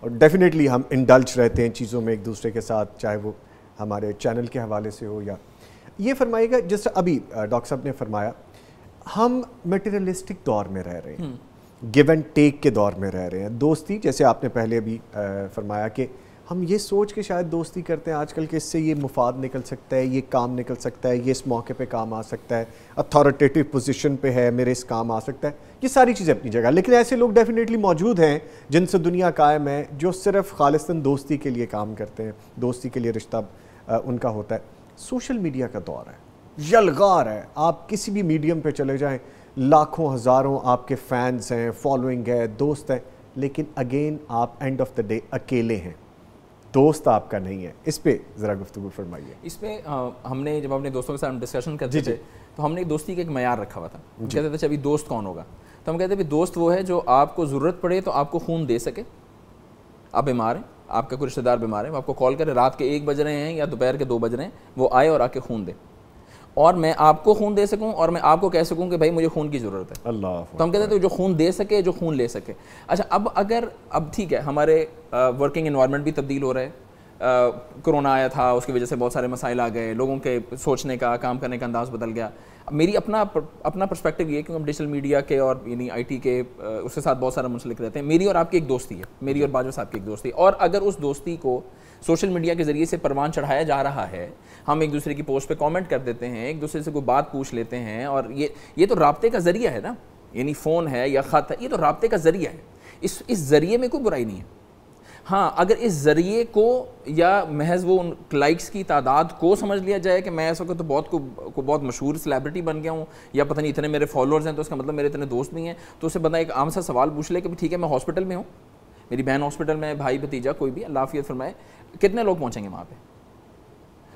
और डेफिनेटली हम इंडल्ज रहते हैं चीज़ों में एक दूसरे के साथ चाहे वो हमारे चैनल के हवाले से हो या ये फरमाइएगा जिस अभी डॉक्टर साहब ने फरमाया हम मटेरियलिस्टिक दौर में रह रहे हैं गिव एंड टेक के दौर में रह रहे हैं दोस्ती जैसे आपने पहले अभी फरमाया कि हम ये सोच के शायद दोस्ती करते हैं आजकल के इससे ये मुफाद निकल सकता है ये काम निकल सकता है ये इस मौके पे काम आ सकता है अथॉरिटेटिव पोजीशन पे है मेरे इस काम आ सकता है ये सारी चीज़ें अपनी जगह लेकिन ऐसे लोग डेफिनेटली मौजूद हैं जिनसे दुनिया कायम है जो सिर्फ खालिस्तन दोस्ती के लिए काम करते हैं दोस्ती के लिए रिश्ता उनका होता है सोशल मीडिया का दौर है यलगार है आप किसी भी मीडियम पर चले जाएँ लाखों हज़ारों आपके फैंस हैं फॉलोइंग है दोस्त हैं लेकिन अगेन आप एंड ऑफ द डे अकेले हैं दोस्त आपका नहीं है इस पर ज़रा गुफ्तु फरमाइए इस पर हमने जब अपने दोस्तों के साथ डिस्कशन कर थे तो हमने एक दोस्ती का एक मैार रखा हुआ था कहते थे अच्छा, अभी दोस्त कौन होगा तो हम कहते भाई दोस्त वो है जो आपको ज़रूरत पड़े तो आपको खून दे सके आप बीमार हैं आपका कोई रिश्तेदार बीमार है वो आपको कॉल करे रात के एक बज रहे हैं या दोपहर के दो बज रहे हैं वो आए और आके खून दे और मैं आपको खून दे सकूं और मैं आपको कह सकूं कि भाई मुझे खून की ज़रूरत है अल्लाह तो हम कहते थे जो खून दे सके जो खून ले सके अच्छा अब अगर अब ठीक है हमारे वर्किंग इन्वायरमेंट भी तब्दील हो रहा है कोरोना आया था उसकी वजह से बहुत सारे मसाइल आ गए लोगों के सोचने का काम करने का अंदाज़ बदल गया मेरी अपना अपना पर्सपेक्टिव ये है क्योंकि हम डिजिटल मीडिया के और यानी आईटी के उसके साथ बहुत सारा मुंसलिक रहते हैं मेरी और आपकी एक दोस्ती है मेरी और बाजवा साहब की एक दोस्ती है और अगर उस दोस्ती को सोशल मीडिया के ज़रिए से परवान चढ़ाया जा रहा है हम एक दूसरे की पोस्ट पे कमेंट कर देते हैं एक दूसरे से कोई बात पूछ लेते हैं और ये ये तो रबते का ज़रिया है ना यानी फ़ोन है या ख़त है ये तो रबते का ज़रिया है इस इस ज़रिए में कोई बुराई नहीं है हाँ अगर इस ज़रिए को या महज वो उन लाइक्स की तादाद को समझ लिया जाए कि मैं ऐसा को तो बहुत को, को बहुत मशहूर सेलिब्रिटी बन गया हूँ या पता नहीं इतने मेरे फॉलोअर्स हैं तो इसका मतलब मेरे इतने दोस्त भी हैं तो उससे बंदा एक आम सा सवाल पूछ ले कि ठीक है मैं हॉस्पिटल में हूँ मेरी बहन हॉस्पिटल में भाई भतीजा कोई भी अल्लाफियत फरमाए कितने लोग पहुँचेंगे वहाँ पर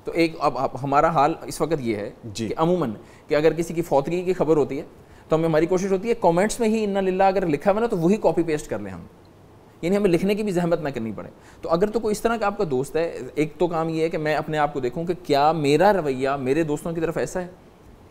तो एक अब, हमारा हाल इस वक्त ये है कि अमूमन कि अगर किसी की फौतगी की खबर होती है तो हमें हमारी कोशिश होती है कमेंट्स में ही इन्ना लिल्ला अगर लिखा हुआ ना तो वही कॉपी पेस्ट कर लें हम यानी हमें लिखने की भी जहमत ना करनी पड़े तो अगर तो कोई इस तरह का आपका दोस्त है एक तो काम ये है कि मैं अपने आप को देखूँ कि क्या मेरा रवैया मेरे दोस्तों की तरफ ऐसा है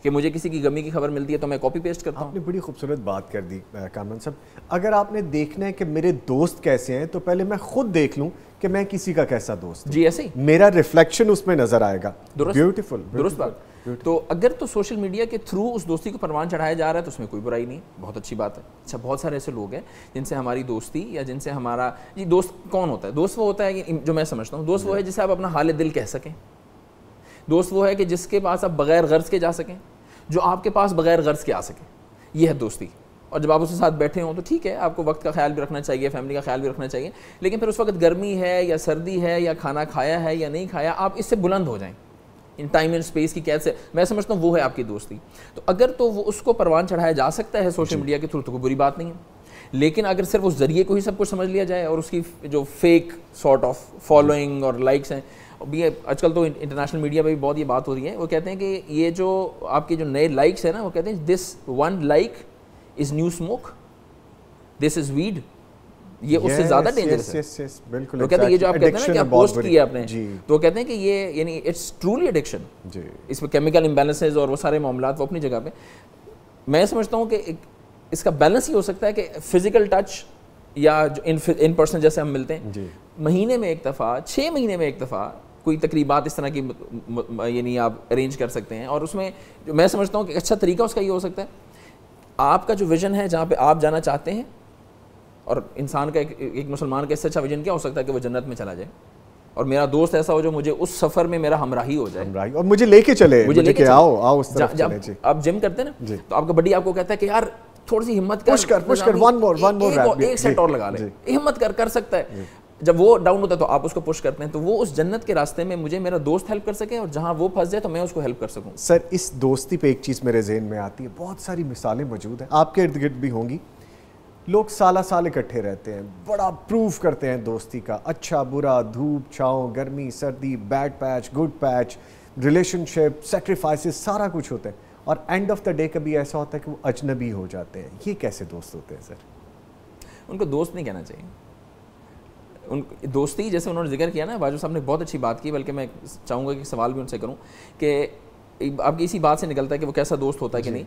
कि मुझे किसी की गमी की खबर मिलती है तो मैं कॉपी पेस्ट करता हूँ आपने बड़ी खूबसूरत बात कर दी कामरान साहब अगर आपने देखना है कि मेरे दोस्त कैसे हैं तो पहले मैं खुद देख लूँ कि मैं किसी का कैसा दोस्त जी ऐसे ही मेरा रिफ्लेक्शन उसमें नजर आएगा ब्यूटीफुल दुरुस्त बात तो अगर तो सोशल मीडिया के थ्रू उस दोस्ती को परवान चढ़ाया जा रहा है तो उसमें कोई बुराई नहीं बहुत अच्छी बात है अच्छा बहुत सारे ऐसे लोग हैं जिनसे हमारी दोस्ती या जिनसे हमारा ये दोस्त कौन होता है दोस्त वो होता है जो मैं समझता हूँ दोस्त वो है जिसे आप अपना हाल दिल कह सकें दोस्त वो है कि जिसके पास आप बगैर गर्ज के जा सकें जो आपके पास बगैर गर्ज के आ सकें यह है दोस्ती और जब आप उसके साथ बैठे हों तो ठीक है आपको वक्त का ख्याल भी रखना चाहिए फैमिली का ख्याल भी रखना चाहिए लेकिन फिर उस वक्त गर्मी है या सर्दी है या खाना खाया है या नहीं खाया आप इससे बुलंद हो जाएं इन टाइम एंड स्पेस की कैद से मैं समझता हूँ वो है आपकी दोस्ती तो अगर तो वो उसको परवान चढ़ाया जा सकता है सोशल मीडिया के थ्रू तो कोई बुरी बात नहीं है लेकिन अगर सिर्फ उस जरिए को ही सब कुछ समझ लिया जाए और उसकी जो फेक सॉर्ट ऑफ फॉलोइंग और लाइक्स हैं भी आजकल तो इंटरनेशनल मीडिया पे भी बहुत ये बात हो रही है वो कहते हैं कि ये जो आपके जो नए लाइक्स हैं ना वो कहते हैं this one like is new smoke this is weed ये yes, उससे ज़्यादा डेंजरस yes, yes, yes, बिल्कुल तो कहते हैं ये जो आप कहते हैं ना कि पोस्ट किया आपने तो कहते हैं कि ये यानी इट्स ट्रूली एडिक्शन इसमें केमिकल इम्बेलेंसेज और वो सारे मामला वो अपनी जगह पे मैं समझता हूँ कि इसका बैलेंस ही हो सकता है कि फिजिकल टच या इन इन पर्सन जैसे हम मिलते हैं महीने में एक दफ़ा छः महीने में एक दफ़ा कोई तकरीबा इस तरह की यानी आप अरेंज कर सकते हैं और उसमें जो मैं समझता हूँ कि अच्छा तरीका उसका ये हो सकता है आपका जो विज़न है जहाँ पे आप जाना चाहते हैं और इंसान का एक, एक मुसलमान का इससे अच्छा विज़न क्या हो सकता है कि वो जन्नत में चला जाए और मेरा दोस्त ऐसा हो जो मुझे उस सफर में मेरा हमराही हो जाए हमराही और मुझे लेके चले मुझे, लेके आओ आओ उस तरफ जा, चले आप जिम करते ना तो आपका बड़ी आपको कहता है कि यार थोड़ी सी हिम्मत कर पुश कर पुश मतलब कर वन मोर वन मोर एक सेट और लगा ले हिम्मत कर कर सकता है जब वो डाउन होता है तो आप उसको पुश करते हैं तो वो उस जन्नत के रास्ते में मुझे मेरा दोस्त हेल्प कर सके और जहाँ वो फंस जाए तो मैं उसको हेल्प कर सकूँ सर इस दोस्ती पे एक चीज़ मेरे जहन में आती है बहुत सारी मिसालें मौजूद हैं आपके इर्द गिर्द भी होंगी लोग साला साल इकट्ठे रहते हैं बड़ा प्रूफ करते हैं दोस्ती का अच्छा बुरा धूप छाँव गर्मी सर्दी bad patch good patch relationship sacrifice सारा कुछ होता है और एंड ऑफ द डे कभी ऐसा होता है कि वो अजनबी हो जाते हैं ये कैसे दोस्त होते हैं सर उनको दोस्त नहीं कहना चाहिए उन दोस्ती जैसे उन्होंने जिक्र किया ना बाजू साहब ने बहुत अच्छी बात की बल्कि मैं चाहूँगा कि सवाल भी उनसे करूँ कि आपकी इसी बात से निकलता है कि वो कैसा दोस्त होता है कि नहीं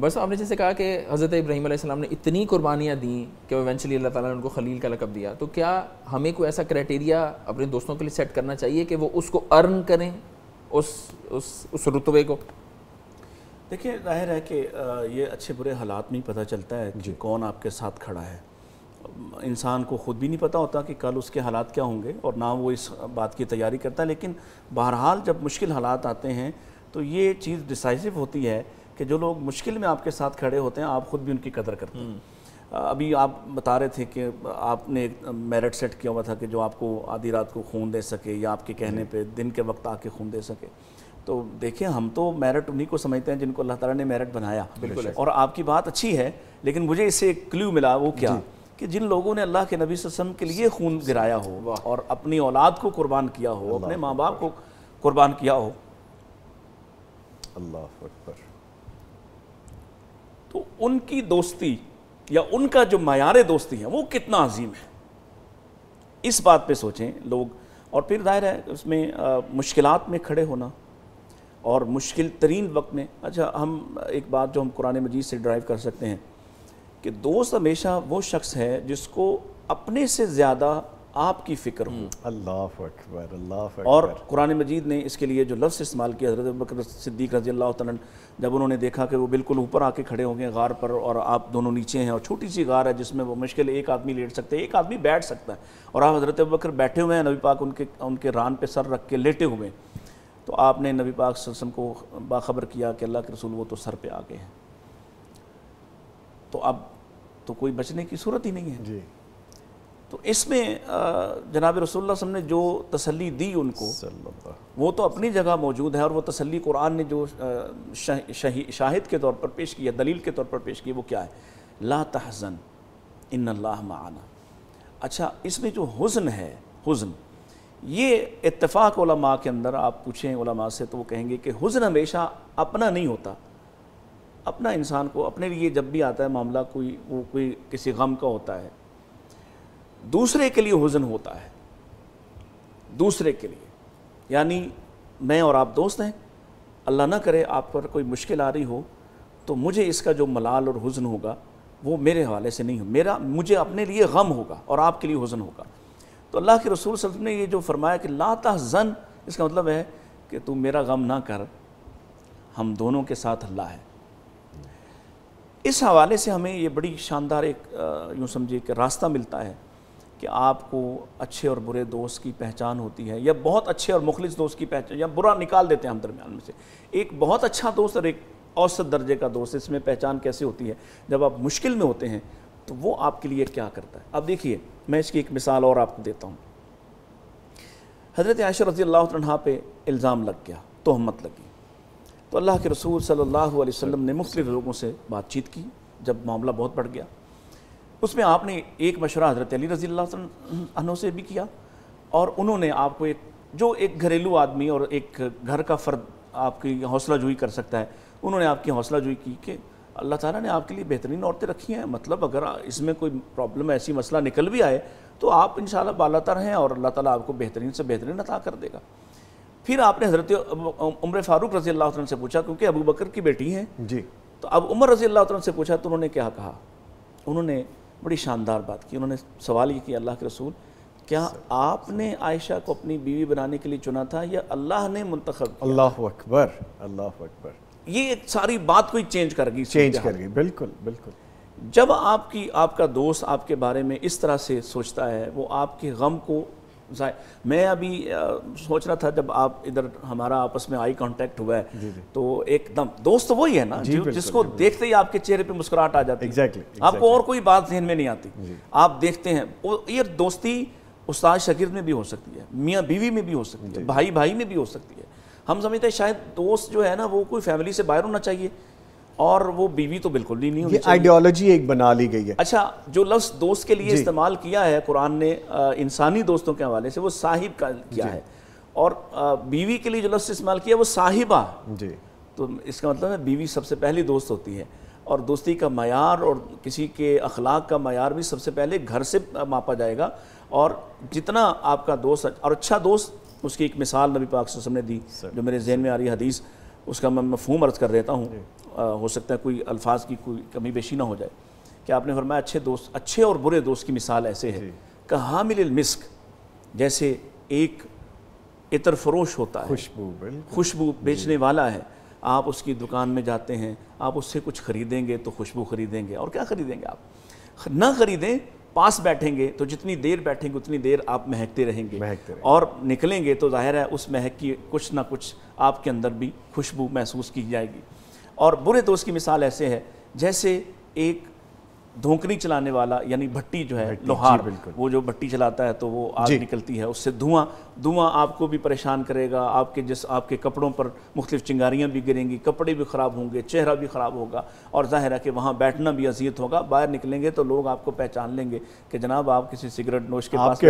बस आपने जैसे कहा कि हज़रत इब्राहिम सलाम ने इतनी कुर्बानियाँ दी कि वो इवेंचुअली अल्लाह ताला ने उनको खलील का लकब दिया तो क्या हमें कोई ऐसा क्राइटेरिया अपने दोस्तों के लिए सेट करना चाहिए कि वो उसको अर्न करें उस उस उस रुतबे को देखिए जाहिर है कि ये अच्छे बुरे हालात में ही पता चलता है कि कौन आपके साथ खड़ा है इंसान को ख़ुद भी नहीं पता होता कि कल उसके हालात क्या होंगे और ना वो इस बात की तैयारी करता है लेकिन बहरहाल जब मुश्किल हालात आते हैं तो ये चीज़ डिसाइसिव होती है कि जो लोग मुश्किल में आपके साथ खड़े होते हैं आप ख़ुद भी उनकी कदर करते हैं हम्म। अभी आप बता रहे थे कि आपने एक मेरिट सेट किया हुआ था कि जो आपको आधी रात को खून दे सके या आपके कहने पे दिन के वक्त आके खून दे सके तो देखिए हम तो मेरिट उन्हीं को समझते हैं जिनको अल्लाह ताला ने मेरिट बनाया बिल्कुल और आपकी बात अच्छी है लेकिन मुझे इससे एक क्ल्यू मिला वो क्या कि जिन लोगों ने अल्लाह के नबी वसम के लिए खून गिराया हो और अपनी औलाद को कुर्बान किया हो अपने माँ बाप को कुर्बान किया हो अल्लाह अकबर तो उनकी दोस्ती या उनका जो मैार दोस्ती है वो कितना अजीम है इस बात पे सोचें लोग और फिर जाहिर है उसमें मुश्किल में खड़े होना और मुश्किल तरीन वक्त में अच्छा हम एक बात जो हम कुरान मजीद से ड्राइव कर सकते हैं कि दोस्त हमेशा वो शख्स है जिसको अपने से ज़्यादा आपकी फ़िक्र हो हम्म। अल्लाह अकबर अल्लाह और कुरान मजीद ने इसके लिए जो लफ्ज़ इस्तेमाल किया हजरत बकर सिद्दीक रजी अल्लाह तन जब उन्होंने देखा कि वो बिल्कुल ऊपर आके खड़े हो गए गार पर और आप दोनों नीचे हैं और छोटी सी गार है जिसमें वो मुश्किल एक आदमी लेट सकते हैं एक आदमी बैठ सकता है और आप हज़रत बकर बैठे हुए हैं नबी पाक उनके उनके रान पर सर रख के लेटे हुए हैं तो आपने नबी पाक वसम को बाखबर किया कि अल्लाह के रसूल वो तो सर पर आ गए हैं तो अब तो कोई बचने की सूरत ही नहीं है जी तो इसमें जनाब रसोल्ला ने जो तसल्ली दी उनको वो तो अपनी जगह मौजूद है और वो तसल्ली कुरान ने जो शाहिद के तौर पर पेश किया दलील के तौर पर पेश की वो क्या है ला तहजन इन माना अच्छा इसमें जो हुज़न है हुज़न ये इतफ़ाक़ के अंदर आप पूछें से तो वो कहेंगे कि हुज़न हमेशा अपना नहीं होता अपना इंसान को अपने लिए जब भी आता है मामला कोई वो कोई किसी गम का होता है दूसरे के लिए हुजन होता है दूसरे के लिए यानी मैं और आप दोस्त हैं अल्लाह ना करे आप पर कोई मुश्किल आ रही हो तो मुझे इसका जो मलाल और हुजन होगा वो मेरे हवाले से नहीं हो मेरा मुझे अपने लिए गम होगा और आपके लिए हुजन होगा तो अल्लाह के रसूल वसल्लम ने ये जो फरमाया कि लाता जन इसका मतलब है कि तू मेरा गम ना कर हम दोनों के साथ अल्लाह है इस हवाले से हमें ये बड़ी शानदार एक यूँ समझिए कि रास्ता मिलता है कि आपको अच्छे और बुरे दोस्त की पहचान होती है या बहुत अच्छे और मुखलिस दोस्त की पहचान या बुरा निकाल देते हैं हम दरमियान में से एक बहुत अच्छा दोस्त और एक औसत दर्जे का दोस्त इसमें पहचान कैसे होती है जब आप मुश्किल में होते हैं तो वो आपके लिए क्या करता है अब देखिए मैं इसकी एक मिसाल और आपको देता हूँ हज़रत आयशा रजी अल्लाह तह पे इल्ज़ाम लग गया तोहमत लगी तो अल्लाह के रसूल सल्लल्लाहु अलैहि वसल्लम ने मुख्त लोगों से बातचीत की जब मामला बहुत बढ़ गया उसमें आपने एक मशवरा हज़रत अली रज़ी अनु से भी किया और उन्होंने आपको एक जो एक घरेलू आदमी और एक घर का फ़र्द आपकी हौसला जोई कर सकता है उन्होंने आपकी हौसला जोई की कि अल्लाह ताला ने आपके लिए बेहतरीन औरतें रखी हैं मतलब अगर इसमें कोई प्रॉब्लम ऐसी मसला निकल भी आए तो आप इन शाला बालातर हैं और अल्लाह ताला आपको बेहतरीन से बेहतरीन अता कर देगा फिर आपने हजरत उम्र फारूक रजी अल्लाह से पूछा क्योंकि अबू बकर की बेटी हैं जी तो अब उमर रजी अल्लाह से पूछा तो उन्होंने क्या कहा उन्होंने बड़ी शानदार बात की उन्होंने सवाल ये किया अल्लाह के रसूल क्या आपने आयशा को अपनी बीवी बनाने के लिए चुना था या अल्लाह ने मुंतखब अल्लाह अकबर अल्लाह अकबर ये एक सारी बात को ही चेंज कर गई चेंज कर गई बिल्कुल बिल्कुल जब आपकी आपका दोस्त आपके बारे में इस तरह से सोचता है वो आपके गम को मैं अभी आ, सोच रहा था जब आप इधर हमारा आपस में आई कांटेक्ट हुआ है तो एकदम दोस्त वही है ना जी, जिसको देखते ही आपके चेहरे पे मुस्कुराहट आ जाती है exactly, exactly. आपको और कोई बात जहन में नहीं आती आप देखते हैं ये दोस्ती उस्ताद शकीर में भी हो सकती है मियाँ बीवी में भी हो सकती है भाई भाई में भी हो सकती है हम समझते हैं शायद दोस्त जो है ना वो कोई फैमिली से बाहर होना चाहिए और वो बीवी तो बिल्कुल भी नहीं होगी आइडियोलॉजी एक बना ली गई है अच्छा जो लफ्स दोस्त के लिए इस्तेमाल किया है कुरान ने इंसानी दोस्तों के हवाले से वो साहिब का किया है और बीवी के लिए जो लफ्स इस्तेमाल किया वो साहिबा जी तो इसका मतलब है बीवी सबसे पहली दोस्त होती है और दोस्ती का मैार और किसी के अखलाक का मैार भी सबसे पहले घर से मापा जाएगा और जितना आपका दोस्त और अच्छा दोस्त उसकी एक मिसाल नबी पाक ने दी जो मेरे जहन में आ रही हदीस उसका मैं मफहूम अर्ज़ कर देता हूँ हो सकता है कोई अल्फाज की कोई कमी बेशी ना हो जाए कि आपने फरमाया अच्छे दोस्त अच्छे और बुरे दोस्त की मिसाल ऐसे है कि हामिल मिस्क जैसे एक इतर फरोश होता है खुशबू खुशबू बेचने वाला है आप उसकी दुकान में जाते हैं आप उससे कुछ ख़रीदेंगे तो खुशबू ख़रीदेंगे और क्या ख़रीदेंगे आप ना ख़रीदें पास बैठेंगे तो जितनी देर बैठेंगे उतनी देर आप महकते रहेंगे महकते रहें। और निकलेंगे तो जाहिर है उस महक की कुछ ना कुछ आपके अंदर भी खुशबू महसूस की जाएगी और बुरे दोस्त की मिसाल ऐसे है जैसे एक धोकनी चलाने वाला यानी भट्टी जो है लोहार वो जो भट्टी चलाता है तो वो आग निकलती है उससे धुआं धुआं आपको भी परेशान करेगा आपके जिस आपके कपड़ों पर मुख्तलिफ चिंगारियां भी गिरेंगी कपड़े भी ख़राब होंगे चेहरा भी ख़राब होगा और जाहिर है कि वहाँ बैठना भी अजियत होगा बाहर निकलेंगे तो लोग आपको पहचान लेंगे कि जनाब आप किसी सिगरेट डोश के पास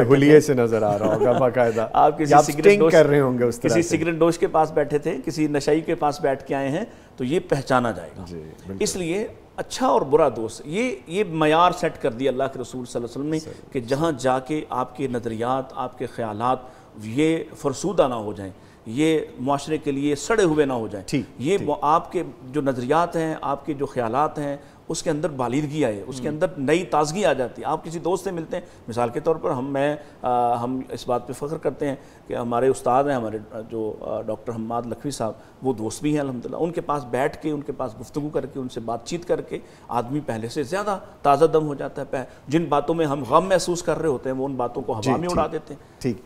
से नज़र आ रहा होगा *laughs* बाकायदा आप किसी सिगरेट कर रहे होंगे किसी सिगरेट डोश के पास बैठे थे किसी नशाई के पास बैठ के आए हैं तो ये पहचाना जाएगा इसलिए अच्छा और बुरा दोस्त ये ये मैार सेट कर दिया अल्लाह के रसूल सल्लल्लाहु अलैहि वसल्लम ने कि जहाँ जाके आपके नज़रियात आपके ख्यालात ये फरसूदा ना हो जाएं ये माशरे के लिए सड़े हुए ना हो जाएं ठीक ये आपके जो नज़रियात हैं आपके जो ख्यालात हैं उसके अंदर बालिदगी आए उसके हम्म। अंदर नई ताजगी आ जाती है आप किसी दोस्त से मिलते हैं मिसाल के तौर पर हम मैं आ, हम इस बात पे फ़ख्र करते हैं कि हमारे उस्ताद हैं हमारे जो डॉक्टर हमाद लखवी साहब वो दोस्त भी हैं अलहमदिल्ला उनके पास बैठ के उनके पास गुफ्तु करके उनसे बातचीत करके आदमी पहले से ज़्यादा ताज़ा दम हो जाता है जिन बातों में हम गम महसूस कर रहे होते हैं वो उन बातों को हवा में उड़ा देते हैं ठीक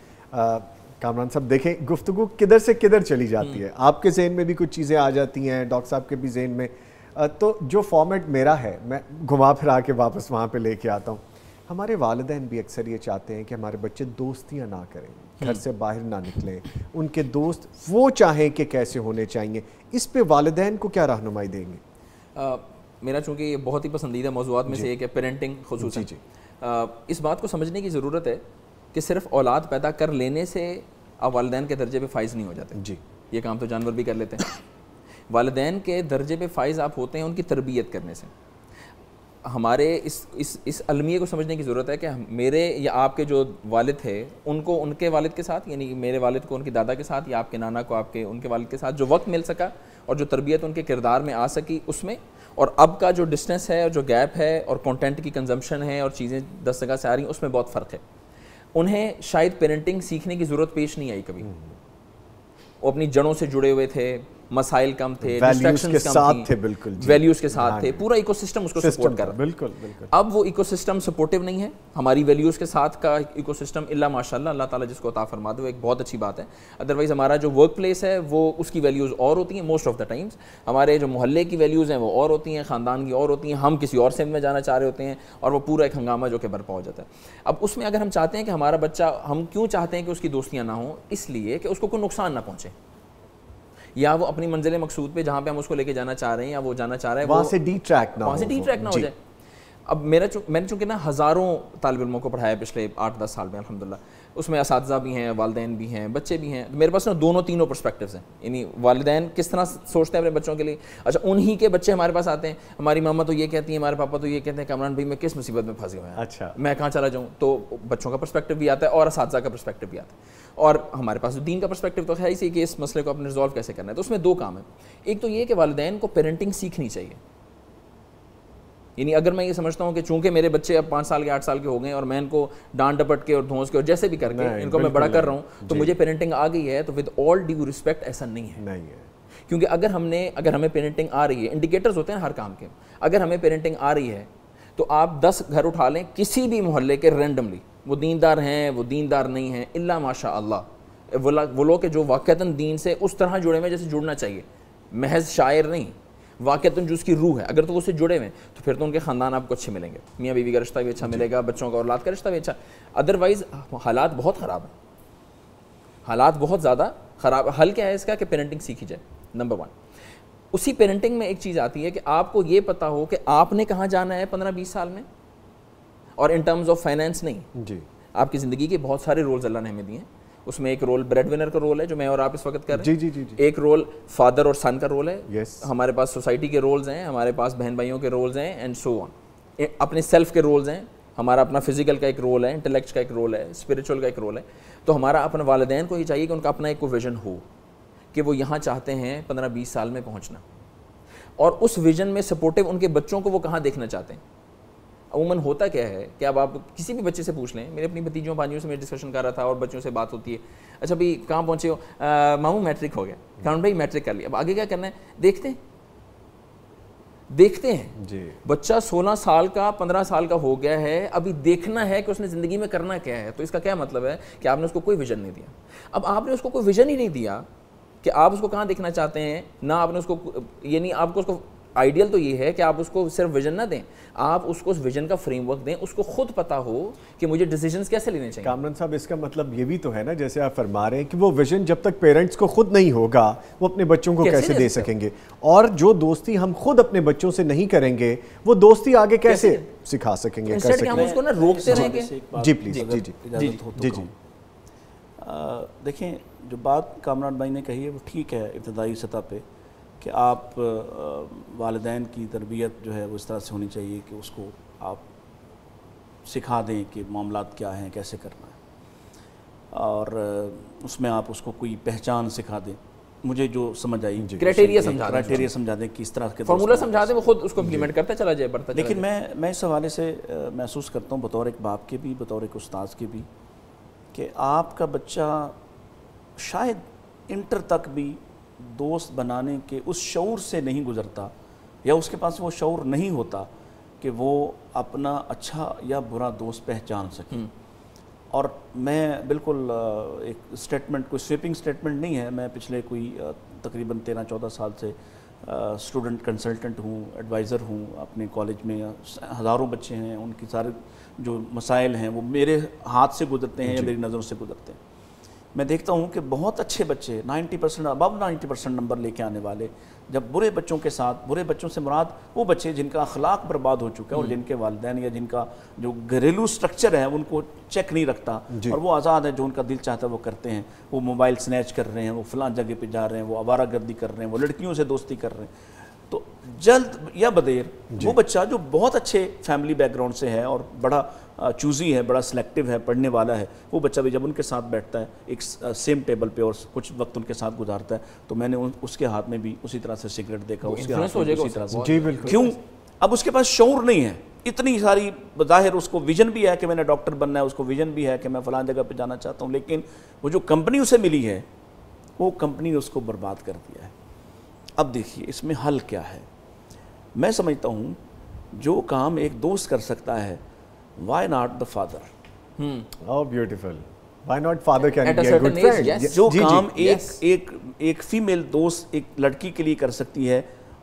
कामरान साहब देखें गुफ्तु किधर से किधर चली जाती हम्म। है आपके जहन में भी कुछ चीज़ें आ जाती हैं डॉक्टर साहब के भी जहन में तो जो फॉर्मेट मेरा है मैं घुमा फिरा के वापस वहाँ पे लेके आता हूँ हमारे वालदेन भी अक्सर ये चाहते हैं कि हमारे बच्चे दोस्तियाँ ना करें घर हम्म। से बाहर ना निकलें उनके दोस्त वो चाहें कि कैसे होने चाहिए इस पे वालदेन को क्या रहनुमाई देंगे आ, मेरा चूँकि ये बहुत ही पसंदीदा मौजूद में से एक है पेरेंटिंग खसूस जी, जी। आ, इस बात को समझने की ज़रूरत है कि सिर्फ औलाद पैदा कर लेने से आप वालदेन के दर्जे पर फाइज नहीं हो जाते जी ये काम तो जानवर भी कर लेते हैं वालदे के दर्जे पे फाइज आप होते हैं उनकी तरबियत करने से हमारे इस इस इस अलमिये को समझने की ज़रूरत है कि मेरे या आपके जो वालिद थे उनको उनके वालिद के साथ यानी मेरे वालिद को उनके दादा के साथ या आपके नाना को आपके उनके वालिद के साथ जो वक्त मिल सका और जो तरबियत उनके किरदार में आ सकी उसमें और अब का जो डिस्टेंस है और जो गैप है और कंटेंट की कंजम्पशन है और चीज़ें दस जगह से आ रही हैं उसमें बहुत फ़र्क है उन्हें शायद पेरेंटिंग सीखने की ज़रूरत पेश नहीं आई कभी हम्म। वो अपनी जड़ों से जुड़े हुए थे मसाइल कम थे के साथ हाँ थे बिल्कुल वैल्यूज के साथ थे पूरा सिस्टम उसको सपोर्ट कर बिल्कुल बिल्कुल अब वो सिस्टम सपोर्टिव नहीं है हमारी वैल्यूज के साथ का इको सिस्टम माशाल्लाह अल्लाह तला जिसको अता फरमा दो एक बहुत अच्छी बात है अदरवाइज हमारा जो वर्क प्लेस है वो उसकी वैल्यूज और होती हैं मोस्ट ऑफ द टाइम्स हमारे जो मोहल्ले की वैल्यूज हैं वो और होती हैं खानदान की और होती हैं हम किसी और सेंध में जाना चाह रहे होते हैं और वो पूरा एक हंगामा जो कि बर्पा हो जाता है अब उसमें अगर हम चाहते हैं कि हमारा बच्चा हम क्यों चाहते हैं कि उसकी दोस्तियाँ ना हों इसलिए कि उसको कोई नुकसान ना पहुँचे या वो अपनी मंजिल मकसूद पे जहाँ पे हम उसको लेके जाना चाह रहे हैं या वो जाना चाह रहा है वहाँ से डी ट्रैक ना वहाँ से डी ट्रैक ना हो जाए अब मेरा मैंने चूंकि ना हज़ारों तालब इलमों को पढ़ाया पिछले आठ दस साल में अलहमदिल्ला उसमें इस भी हैं वालदे भी हैं बच्चे भी हैं तो मेरे पास ना दोनों तीनों परस्पेक्टिव हैं यानी वालदे किस तरह सोचते हैं अपने बच्चों के लिए अच्छा उन्हीं के बच्चे हमारे पास आते हैं हमारी मामा तो ये कहती हैं हमारे पापा तो ये कहते हैं कमरान भाई मैं किस मुसीबत में फंसे हुए हैं अच्छा मैं कहाँ चला जाऊँ तो बच्चों का परस्पेक्टिव भी आता है और इस का परस्पेक्टिव भी आता है और हमारे पास दीन का परस्पेक्टिव तो है ही कि इस मसले को अपने रिजॉल्व कैसे करना है तो उसमें दो काम है एक तो ये कि वालदे को पेरेंटिंग सीखनी चाहिए यानी अगर मैं ये समझता हूँ कि चूंकि मेरे बच्चे अब पाँच साल के आठ साल के हो गए और मैं इनको डांट डपट के और धोस के और जैसे भी करके इनको मैं बड़ा कर रहा हूँ तो मुझे पेरेंटिंग आ गई है तो विद ऑल ड्यू रिस्पेक्ट ऐसा नहीं है नहीं है क्योंकि अगर हमने अगर हमें पेरेंटिंग आ रही है इंडिकेटर्स होते हैं हर काम के अगर हमें पेरेंटिंग आ रही है तो आप दस घर उठा लें किसी भी मोहल्ले के रेंडमली वो दीनदार हैं वो दीनदार नहीं हैं इला माशा अल्लाह वो लोग के जो वाक़ता दीन से उस तरह जुड़े हुए जैसे जुड़ना चाहिए महज शायर नहीं वाक़ता जो उसकी रूह है अगर तो उससे जुड़े हुए तो फिर तो उनके ख़ानदान आपको अच्छे मिलेंगे मियाँ बीवी का रिश्ता भी अच्छा मिलेगा बच्चों का औलाद का रिश्ता भी अच्छा अदरवाइज़ हालात बहुत ख़राब हैं हालात बहुत ज़्यादा ख़राब हल क्या है इसका कि पेरेंटिंग सीखी जाए नंबर वन उसी पेरेंटिंग में एक चीज़ आती है कि आपको ये पता हो कि आपने कहाँ जाना है पंद्रह बीस साल में और इन टर्म्स ऑफ फाइनेंस नहीं जी आपकी ज़िंदगी के बहुत सारे रोल्स अल्लाह ने हमें दिए हैं उसमें एक रोल ब्रेड विनर का रोल है जो मैं और आप इस वक्त कर रहे हैं जी, जी जी जी एक रोल फादर और सन का रोल है yes. हमारे पास सोसाइटी के रोल्स हैं हमारे पास बहन भाइयों के रोल्स हैं एंड सो ऑन अपने सेल्फ के रोल्स हैं हमारा अपना फिजिकल का एक रोल है इंटेलेक्ट का एक रोल है स्पिरिचुअल का एक रोल है तो हमारा अपने वालदेन को ही चाहिए कि उनका अपना एक विजन हो कि वो यहाँ चाहते हैं पंद्रह बीस साल में पहुँचना और उस विजन में सपोर्टिव उनके बच्चों को वो कहाँ देखना चाहते हैं अमूमन होता क्या है कि अब आप किसी भी बच्चे से पूछ लें मेरे अपनी भतीजों भानियों से मैं डिस्कशन कर रहा था और बच्चों से बात होती है अच्छा भाई कहाँ पहुँचे हो मामू मैट्रिक हो गया कारण भाई मैट्रिक कर लिया अब आगे क्या करना है देखते हैं देखते हैं जी। बच्चा 16 साल का 15 साल का हो गया है अभी देखना है कि उसने ज़िंदगी में करना क्या है तो इसका क्या मतलब है कि आपने उसको कोई विजन नहीं दिया अब आपने उसको कोई विजन ही नहीं दिया कि आप उसको कहाँ देखना चाहते हैं ना आपने उसको यानी आपको उसको आइडियल तो ये है कि आप उसको सिर्फ विजन ना दें आप उसको उस विजन का फ्रेमवर्क दें उसको खुद पता हो कि मुझे डिसीजंस कैसे लेने चाहिए कामरन साहब इसका मतलब ये भी तो है ना जैसे आप फरमा रहे हैं कि वो विजन जब तक पेरेंट्स को खुद नहीं होगा वो अपने बच्चों को कैसे, कैसे दे सकेंगे और जो दोस्ती हम खुद अपने बच्चों से नहीं करेंगे वो दोस्ती आगे कैसे कैसे सिखा सकेंगे रोकते रहेंगे जी प्लीज जी जी तो देखें जो बात कामरान भाई ने कही है वो ठीक है इब्तदाई सतह पर कि आप वालदान की तरबियत जो है वो इस तरह से होनी चाहिए कि उसको आप सिखा दें कि मामला क्या हैं कैसे करना है और उसमें आप उसको कोई पहचान सिखा दें मुझे जो समझ आई क्राइटेरिया समझा क्राइटेरिया समझा दें कि इस तरह के फार्मूला समझा दें वो खुद उसको इम्प्लीमेंट करता चला जाए बढ़ता लेकिन मैं मैं इस हवाले से महसूस करता हूँ बतौर एक बाप के भी बतौर एक उस्ताद के भी कि आपका बच्चा शायद इंटर तक भी दोस्त बनाने के उस शौर से नहीं गुज़रता या उसके पास वो शौर नहीं होता कि वो अपना अच्छा या बुरा दोस्त पहचान सके हम्म। और मैं बिल्कुल एक स्टेटमेंट कोई स्वीपिंग स्टेटमेंट नहीं है मैं पिछले कोई तकरीबन तेरह चौदह साल से स्टूडेंट कंसल्टेंट हूँ एडवाइज़र हूँ अपने कॉलेज में हज़ारों बच्चे हैं उनके सारे जो मसाइल हैं वो मेरे हाथ से गुजरते हैं या मेरी नज़रों से गुजरते हैं मैं देखता हूँ कि बहुत अच्छे बच्चे 90 percent above ninety percent number लेके आने वाले जब बुरे बच्चों के साथ बुरे बच्चों से मुराद वो बच्चे जिनका अखलाक बर्बाद हो चुका है और जिनके वालदेन या जिनका जो घरेलू स्ट्रक्चर है उनको चेक नहीं रखता और वो आज़ाद है जो उनका दिल चाहता है वो करते हैं वो मोबाइल स्नैच कर रहे हैं वो फलां जगह पर जा रहे हैं वो आवारा गर्दी कर रहे हैं वो लड़कियों से दोस्ती कर रहे हैं तो जल्द या बदेर वो बच्चा जो बहुत अच्छे फैमिली बैकग्राउंड से है और बड़ा चूज़ी है बड़ा सिलेक्टिव है पढ़ने वाला है वो बच्चा भी जब उनके साथ बैठता है एक सेम टेबल पे और कुछ वक्त उनके साथ गुजारता है तो मैंने उन, उसके हाथ में भी उसी तरह से सिगरेट देखा उसके हाथ में उसी तरह से क्यों अब उसके पास शौर नहीं है इतनी सारी बाहिर उसको विजन भी है कि मैंने डॉक्टर बनना है उसको विजन भी है कि मैं फलान जगह पर जाना चाहता हूँ लेकिन वो जो कंपनी उसे मिली है वो कंपनी ने उसको बर्बाद कर दिया है अब देखिए इसमें हल क्या है मैं समझता हूँ जो काम एक दोस्त कर सकता है why not the father how beautiful Why not father can At be a, a good age, friend? Yes. जो जी, काम जी, एक, yes. एक एक फीमेल दोस्त एक लड़की के लिए कर सकती है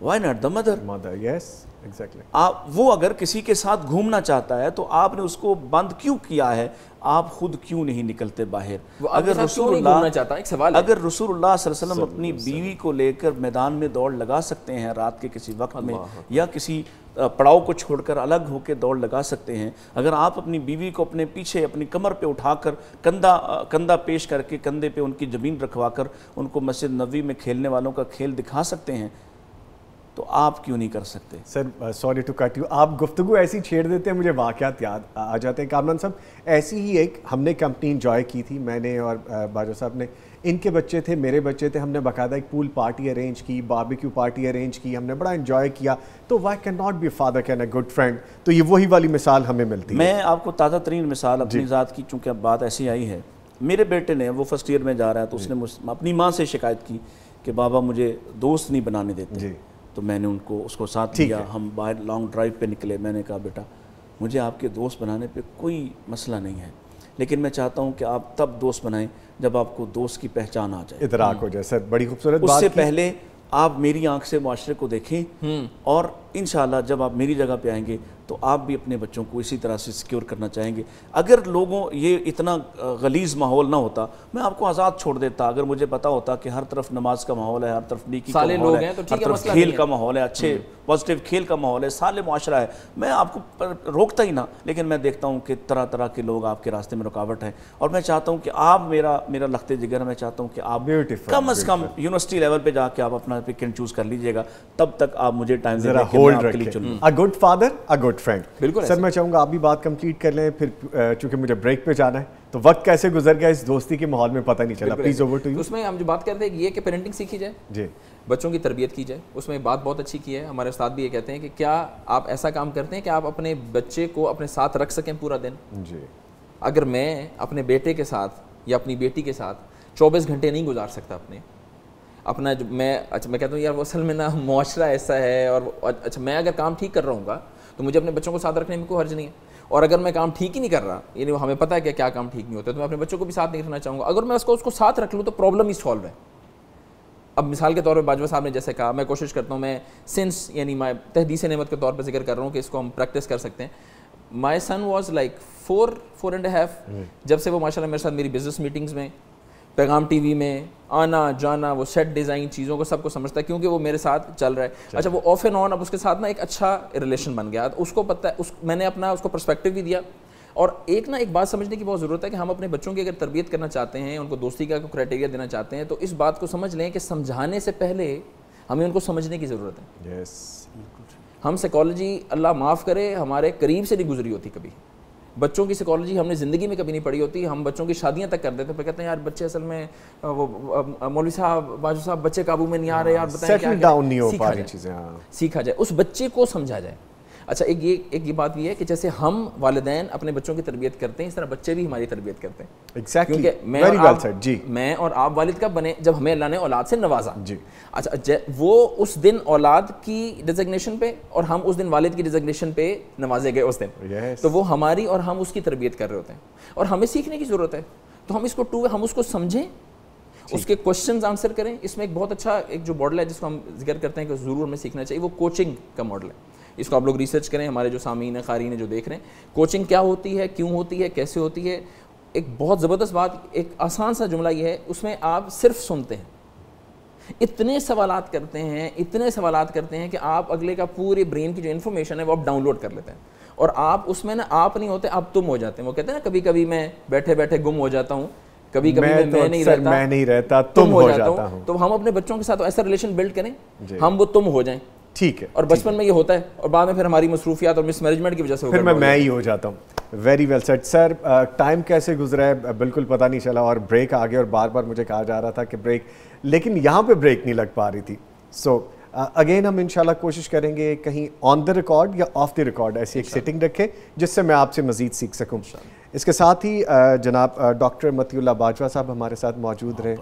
why not the mother? Mother, yes. exactly. आप वो अगर किसी के साथ घूमना चाहता है तो आपने उसको बंद क्यों किया है आप खुद क्यों नहीं निकलते बाहर अगर रसूल चाहता एक सवाल अगर रसूलुल्लाह वसल्लम अपनी बीवी को लेकर मैदान में दौड़ लगा सकते हैं रात के किसी वक्त में या किसी पड़ाव को छोड़कर अलग होकर दौड़ लगा सकते हैं अगर आप अपनी बीवी को अपने पीछे अपनी कमर पे उठाकर कंधा कंधा पेश करके कंधे पे उनकी ज़मीन रखवाकर उनको मस्जिद नबी में खेलने वालों का खेल दिखा सकते हैं तो आप क्यों नहीं कर सकते sir sorry to cut you आप गुफ्तु ऐसी छेड़ देते हैं मुझे वाकत याद आ जाते हैं कामरान साहब ऐसी ही एक हमने कंपनी इंजॉय की थी मैंने और uh, बाजवा साहब ने इनके बच्चे थे मेरे बच्चे थे हमने बाकायदा एक पूल पार्टी अरेंज की बारबेक्यू पार्टी अरेंज की हमने बड़ा इन्जॉय किया तो why can not be father can a good friend तो ये वही वाली मिसाल हमें मिलती मैं है मैं आपको ताज़ा तरीन मिसाल अपनी ज़ात की चूँकि अब बात ऐसी आई है मेरे बेटे ने वो फर्स्ट ईयर में जा रहा है तो उसने अपनी माँ से शिकायत की कि बाबा मुझे दोस्त नहीं बनाने देते तो मैंने उनको उसको साथ लिया हम बाहर लॉन्ग ड्राइव पे निकले मैंने कहा बेटा मुझे आपके दोस्त बनाने पे कोई मसला नहीं है लेकिन मैं चाहता हूँ कि आप तब दोस्त बनाएं जब आपको दोस्त की पहचान आ जाए इतराक हो जाए सर बड़ी खूबसूरत उससे पहले आप मेरी आंख से माशरे को देखें हम्म। और इन जब आप मेरी जगह पे आएंगे तो आप भी अपने बच्चों को इसी तरह से सिक्योर करना चाहेंगे अगर लोगों ये इतना गलीज माहौल ना होता मैं आपको आज़ाद छोड़ देता अगर मुझे पता होता कि हर तरफ नमाज का माहौल है हर तरफ नीकी का माहौल है तो हर तरफ खेल का माहौल है अच्छे पॉजिटिव हम्म। खेल का माहौल है साले माशरा है मैं आपको रोकता ही ना लेकिन मैं देखता हूँ कि तरह तरह के लोग आपके रास्ते में रुकावट है और मैं चाहता हूँ कि आप मेरा मेरा लगते जिगर मैं चाहता हूँ कि आप कम अज़ कम यूनिवर्सिटी लेवल पर जाके आप अपना पिक एंड चूज़ कर लीजिएगा तब तक आप मुझे टाइम होल्ड आपके लिए a good father a good friend बिल्कुल सर मैं चाहूँगा आप भी बात कंप्लीट कर लें फिर चूंकि मुझे ब्रेक पे जाना है तो वक्त कैसे गुजर गया इस दोस्ती के माहौल में पता नहीं चला प्लीज ओवर टू यू उसमें हम जो बात करते हैं ये कि पेरेंटिंग सीखी जाए जी बच्चों की तरबियत की जाए उसमें बात बहुत अच्छी की है हमारे उस्ताद भी ये कहते हैं कि क्या आप ऐसा काम करते हैं कि आप अपने बच्चे को अपने साथ रख सकें पूरा दिन जी अगर मैं अपने बेटे के साथ या अपनी बेटी के साथ चौबीस घंटे नहीं गुजार सकता अपने अपना जो मैं अच्छा मैं कहता हूँ यार वो असल में ना मुआरा ऐसा है और अच्छा मैं अगर काम ठीक कर रहा हूँ तो मुझे अपने बच्चों को साथ रखने में कोई हर्ज नहीं है और अगर मैं काम ठीक ही नहीं कर रहा यानी हमें पता है कि क्या काम ठीक नहीं होता तो मैं अपने बच्चों को भी साथ नहीं रखना चाहूँगा अगर मैं उसको उसको साथ रख लूँ तो प्रॉब्लम ही सॉल्व है अब मिसाल के तौर पर बाजवा साहब ने जैसे कहा मैं कोशिश करता हूँ मैं सिंस यानी मैं तहदीस नमत के तौर पर जिक्र कर रहा हूँ कि इसको हम प्रैक्टिस कर सकते हैं my son was like four four and half जब से वो माशाल्लाह मेरे साथ मेरी बिजनेस मीटिंग्स में पैगाम टीवी में आना जाना वो सेट डिज़ाइन चीज़ों को सबको समझता है क्योंकि वो मेरे साथ चल रहा है अच्छा वो ऑफ एंड ऑन अब उसके साथ ना एक अच्छा रिलेशन बन गया तो उसको पता है उस मैंने अपना उसको परस्पेक्टिव भी दिया और एक ना एक बात समझने की बहुत ज़रूरत है कि हम अपने बच्चों की अगर तरबियत करना चाहते हैं उनको दोस्ती का क्राइटेरिया देना चाहते हैं तो इस बात को समझ लें कि समझाने से पहले हमें उनको समझने की ज़रूरत है हम साइकोलॉजी अल्लाह माफ़ करे हमारे करीब से नहीं गुजरी होती कभी बच्चों की साइकोलॉजी हमने ज़िंदगी में कभी नहीं पढ़ी होती हम बच्चों की शादियां तक कर देते फिर कहते हैं यार बच्चे असल में वो मौलवी साहब बाजू साहब बच्चे काबू में नहीं आ रहे यार हाँ, बताएं क्या नहीं हो हाँ। सीखा जाए उस बच्चे को समझा जाए अच्छा एक ये एक ये बात ये है कि जैसे हम वालदेन अपने बच्चों की तरबियत करते हैं इस तरह बच्चे भी हमारी तरबियत करते हैं exactly. क्योंकि मैं और well आप, said, जी मैं और आप वालिद का बने जब हमें अल्लाह ने औलाद से नवाजा जी अच्छा वो उस दिन औलाद की डिजिग्नेशन पे और हम उस दिन वालिद की डिजिग्नेशन पे नवाजे गए उस दिन yes. तो वो हमारी और हम उसकी तरबियत कर रहे होते हैं और हमें सीखने की ज़रूरत है तो हम इसको टू हम उसको समझें उसके क्वेश्चन आंसर करें इसमें एक बहुत अच्छा एक जो मॉडल है जिसको हम जिक्र करते हैं कि ज़रूर हमें सीखना चाहिए वो कोचिंग का मॉडल है इसको आप लोग रिसर्च करें हमारे जो सामीन है कारीन है जो देख रहे हैं कोचिंग क्या होती है क्यों होती है कैसे होती है एक बहुत ज़बरदस्त बात एक आसान सा जुमला ये है उसमें आप सिर्फ सुनते हैं इतने सवाल करते हैं इतने सवाल करते हैं कि आप अगले का पूरे ब्रेन की जो इन्फॉर्मेशन है वो आप डाउनलोड कर लेते हैं और आप उसमें ना आप नहीं होते आप तुम हो जाते हैं वो कहते हैं ना कभी कभी मैं बैठे बैठे गुम हो जाता हूँ कभी कभी मैं, मैं, तो मैं नहीं रहता मैं नहीं रहता तुम, तुम हो जाता हूँ तो हम अपने बच्चों के साथ ऐसा रिलेशन बिल्ड करें हम वो तुम हो जाएं ठीक है और बचपन में ये होता है और बाद में फिर हमारी मसरूफियात और मिसमैनेजमेंट की वजह से फिर मैं मैं ही हो जाता हूँ very well set sir time कैसे गुजरा है uh, बिल्कुल पता नहीं चला और ब्रेक आ गया और बार बार मुझे कहा जा रहा था कि ब्रेक लेकिन यहाँ पे ब्रेक नहीं लग पा रही थी सो अगेन uh, हम इनशाला कोशिश करेंगे कहीं ऑन द रिकॉर्ड या ऑफ द रिकॉर्ड ऐसी एक सेटिंग रखें जिससे मैं आपसे मजीद सीख सकूँ इसके साथ ही जनाब डॉक्टर मतील्ला बाजवा साहब हमारे साथ मौजूद हाँ, रहे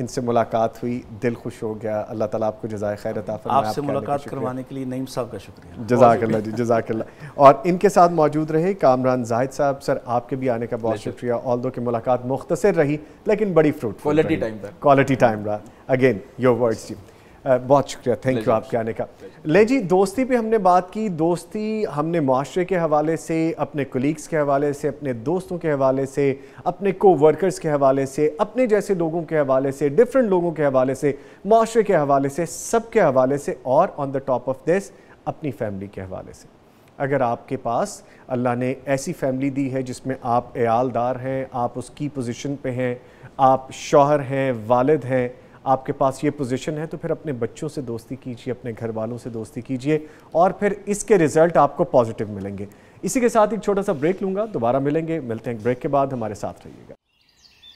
इनसे मुलाकात हुई दिल खुश हो गया अल्लाह ताला आपको जजाय खैर आपसे मुलाकात करवाने के लिए नईम साहब का शुक्रिया जजाकल्ला जी जजाकल्ला और इनके साथ मौजूद रहे कामरान जाहिद साहब सर आपके भी आने का बहुत शुक्रिया ऑल दो की मुलाकात मुख्तर रही लेकिन बड़ी फ्रूट क्वालिटी टाइम रहा क्वालिटी टाइम रहा अगेन योर वर्ड्स जी Uh, बहुत शुक्रिया थैंक यू आपके आने का ले जी दोस्ती पे हमने बात की दोस्ती हमने माशरे के हवाले से अपने कोलीग्स के हवाले से अपने दोस्तों के हवाले से अपने को वर्कर्स के हवाले से अपने जैसे लोगों के हवाले से डिफरेंट लोगों के हवाले से माशरे के हवाले से सब के हवाले से और on the top of this अपनी फैमिली के हवाले से अगर आपके पास अल्लाह ने ऐसी फैमिली दी है जिसमें आप एयालदार हैं आप उसकी पोजिशन पर हैं आप शौहर हैं वालद हैं आपके पास ये पोजीशन है तो फिर अपने बच्चों से दोस्ती कीजिए अपने घर वालों से दोस्ती कीजिए और फिर इसके रिजल्ट आपको पॉजिटिव मिलेंगे इसी के साथ एक छोटा सा ब्रेक लूँगा दोबारा मिलेंगे मिलते हैं ब्रेक के बाद हमारे साथ रहिएगा